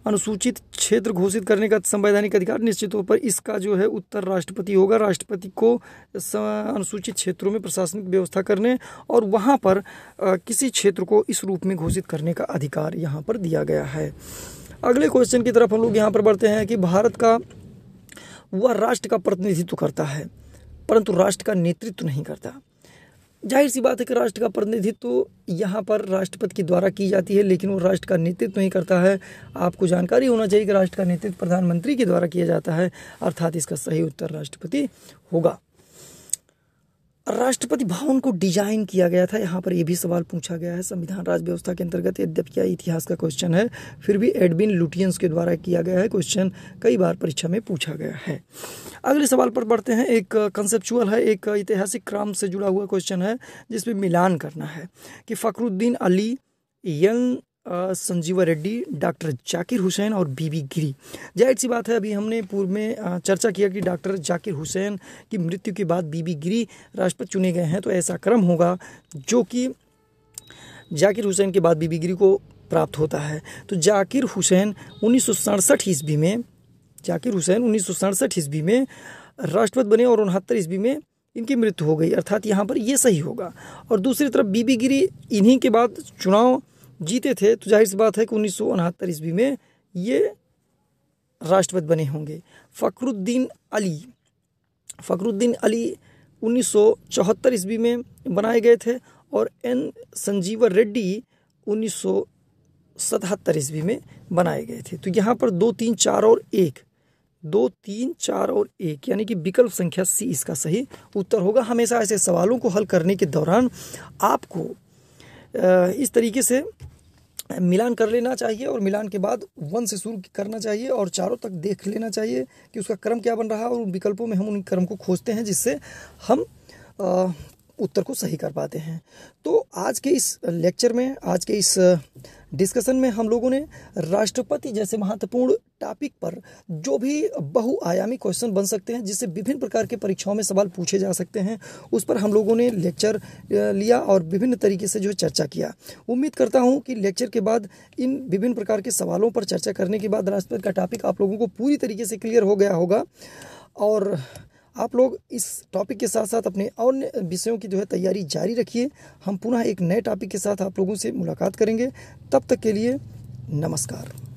अनुसूचित क्षेत्र घोषित करने का संवैधानिक अधिकार निश्चित तौर पर इसका जो है उत्तर राष्ट्रपति होगा राष्ट्रपति को अनुसूचित क्षेत्रों में प्रशासनिक व्यवस्था करने और वहां पर किसी क्षेत्र को इस रूप में घोषित करने का अधिकार यहाँ पर दिया गया है अगले क्वेश्चन की तरफ हम लोग यहाँ पर बढ़ते हैं कि भारत का वह राष्ट्र का प्रतिनिधित्व करता है परंतु राष्ट्र का नेतृत्व नहीं करता जाहिर सी बात है कि राष्ट्र का प्रतिनिधित्व यहाँ पर राष्ट्रपति के द्वारा की जाती है लेकिन वो राष्ट्र का नेतृत्व नहीं करता है आपको जानकारी होना चाहिए कि राष्ट्र का नेतृत्व प्रधानमंत्री के द्वारा किया जाता है अर्थात इसका सही उत्तर राष्ट्रपति होगा राष्ट्रपति भवन को डिजाइन किया गया था यहाँ पर यह भी सवाल पूछा गया है संविधान राज व्यवस्था के अंतर्गत यद्यपि इतिहास का क्वेश्चन है फिर भी एडविन लुटियंस के द्वारा किया गया है क्वेश्चन कई बार परीक्षा में पूछा गया है अगले सवाल पर बढ़ते हैं एक कंसेप्चुअल है एक ऐतिहासिक क्रम से जुड़ा हुआ क्वेश्चन है जिसमें मिलान करना है कि फ़खरुद्दीन अली यंग संजीवा रेड्डी डॉक्टर जाकिर हुसैन और बीबी गिरी जाहिर सी बात है अभी हमने पूर्व में चर्चा किया कि डॉक्टर जाकिर हुसैन की मृत्यु के बाद बीबी गिरी राष्ट्रपति चुने गए हैं तो ऐसा क्रम होगा जो कि जाकिर हुसैन के बाद बीबी गिरी को प्राप्त होता है तो जाकिर हुसैन उन्नीस ईस्वी में जाकिर हुसैन उन्नीस ईस्वी में राष्ट्रपति बने और उनहत्तर ईस्वी में इनकी मृत्यु हो गई अर्थात यहाँ पर यह सही होगा और दूसरी तरफ बीबी गिरी इन्हीं के बाद चुनाव जीते थे तो जाहिर सी बात है कि उन्नीस सौ उनहत्तर ईस्वी में ये राष्ट्रपति बने होंगे फ़खरुद्दीन अली फ़खरुद्दीन अली उन्नीस सौ चौहत्तर ईस्वी में बनाए गए थे और एन संजीवर रेड्डी उन्नीस सौ सतहत्तर ईस्वी में बनाए गए थे तो यहाँ पर दो तीन चार और एक दो तीन चार और एक यानी कि विकल्प संख्या सी इसका सही उत्तर होगा हमेशा ऐसे सवालों को हल करने के दौरान आपको इस तरीके से मिलान कर लेना चाहिए और मिलान के बाद वन से शुरू करना चाहिए और चारों तक देख लेना चाहिए कि उसका क्रम क्या बन रहा है और विकल्पों में हम उन क्रम को खोजते हैं जिससे हम उत्तर को सही कर पाते हैं तो आज के इस लेक्चर में आज के इस डिस्कशन में हम लोगों ने राष्ट्रपति जैसे महत्वपूर्ण टॉपिक पर जो भी बहुआयामी क्वेश्चन बन सकते हैं जिससे विभिन्न प्रकार के परीक्षाओं में सवाल पूछे जा सकते हैं उस पर हम लोगों ने लेक्चर लिया और विभिन्न तरीके से जो चर्चा किया उम्मीद करता हूं कि लेक्चर के बाद इन विभिन्न प्रकार के सवालों पर चर्चा करने के बाद राष्ट्रपति का टॉपिक आप लोगों को पूरी तरीके से क्लियर हो गया होगा और आप लोग इस टॉपिक के साथ साथ अपने और विषयों की जो है तैयारी जारी रखिए हम पुनः एक नए टॉपिक के साथ आप लोगों से मुलाकात करेंगे तब तक के लिए नमस्कार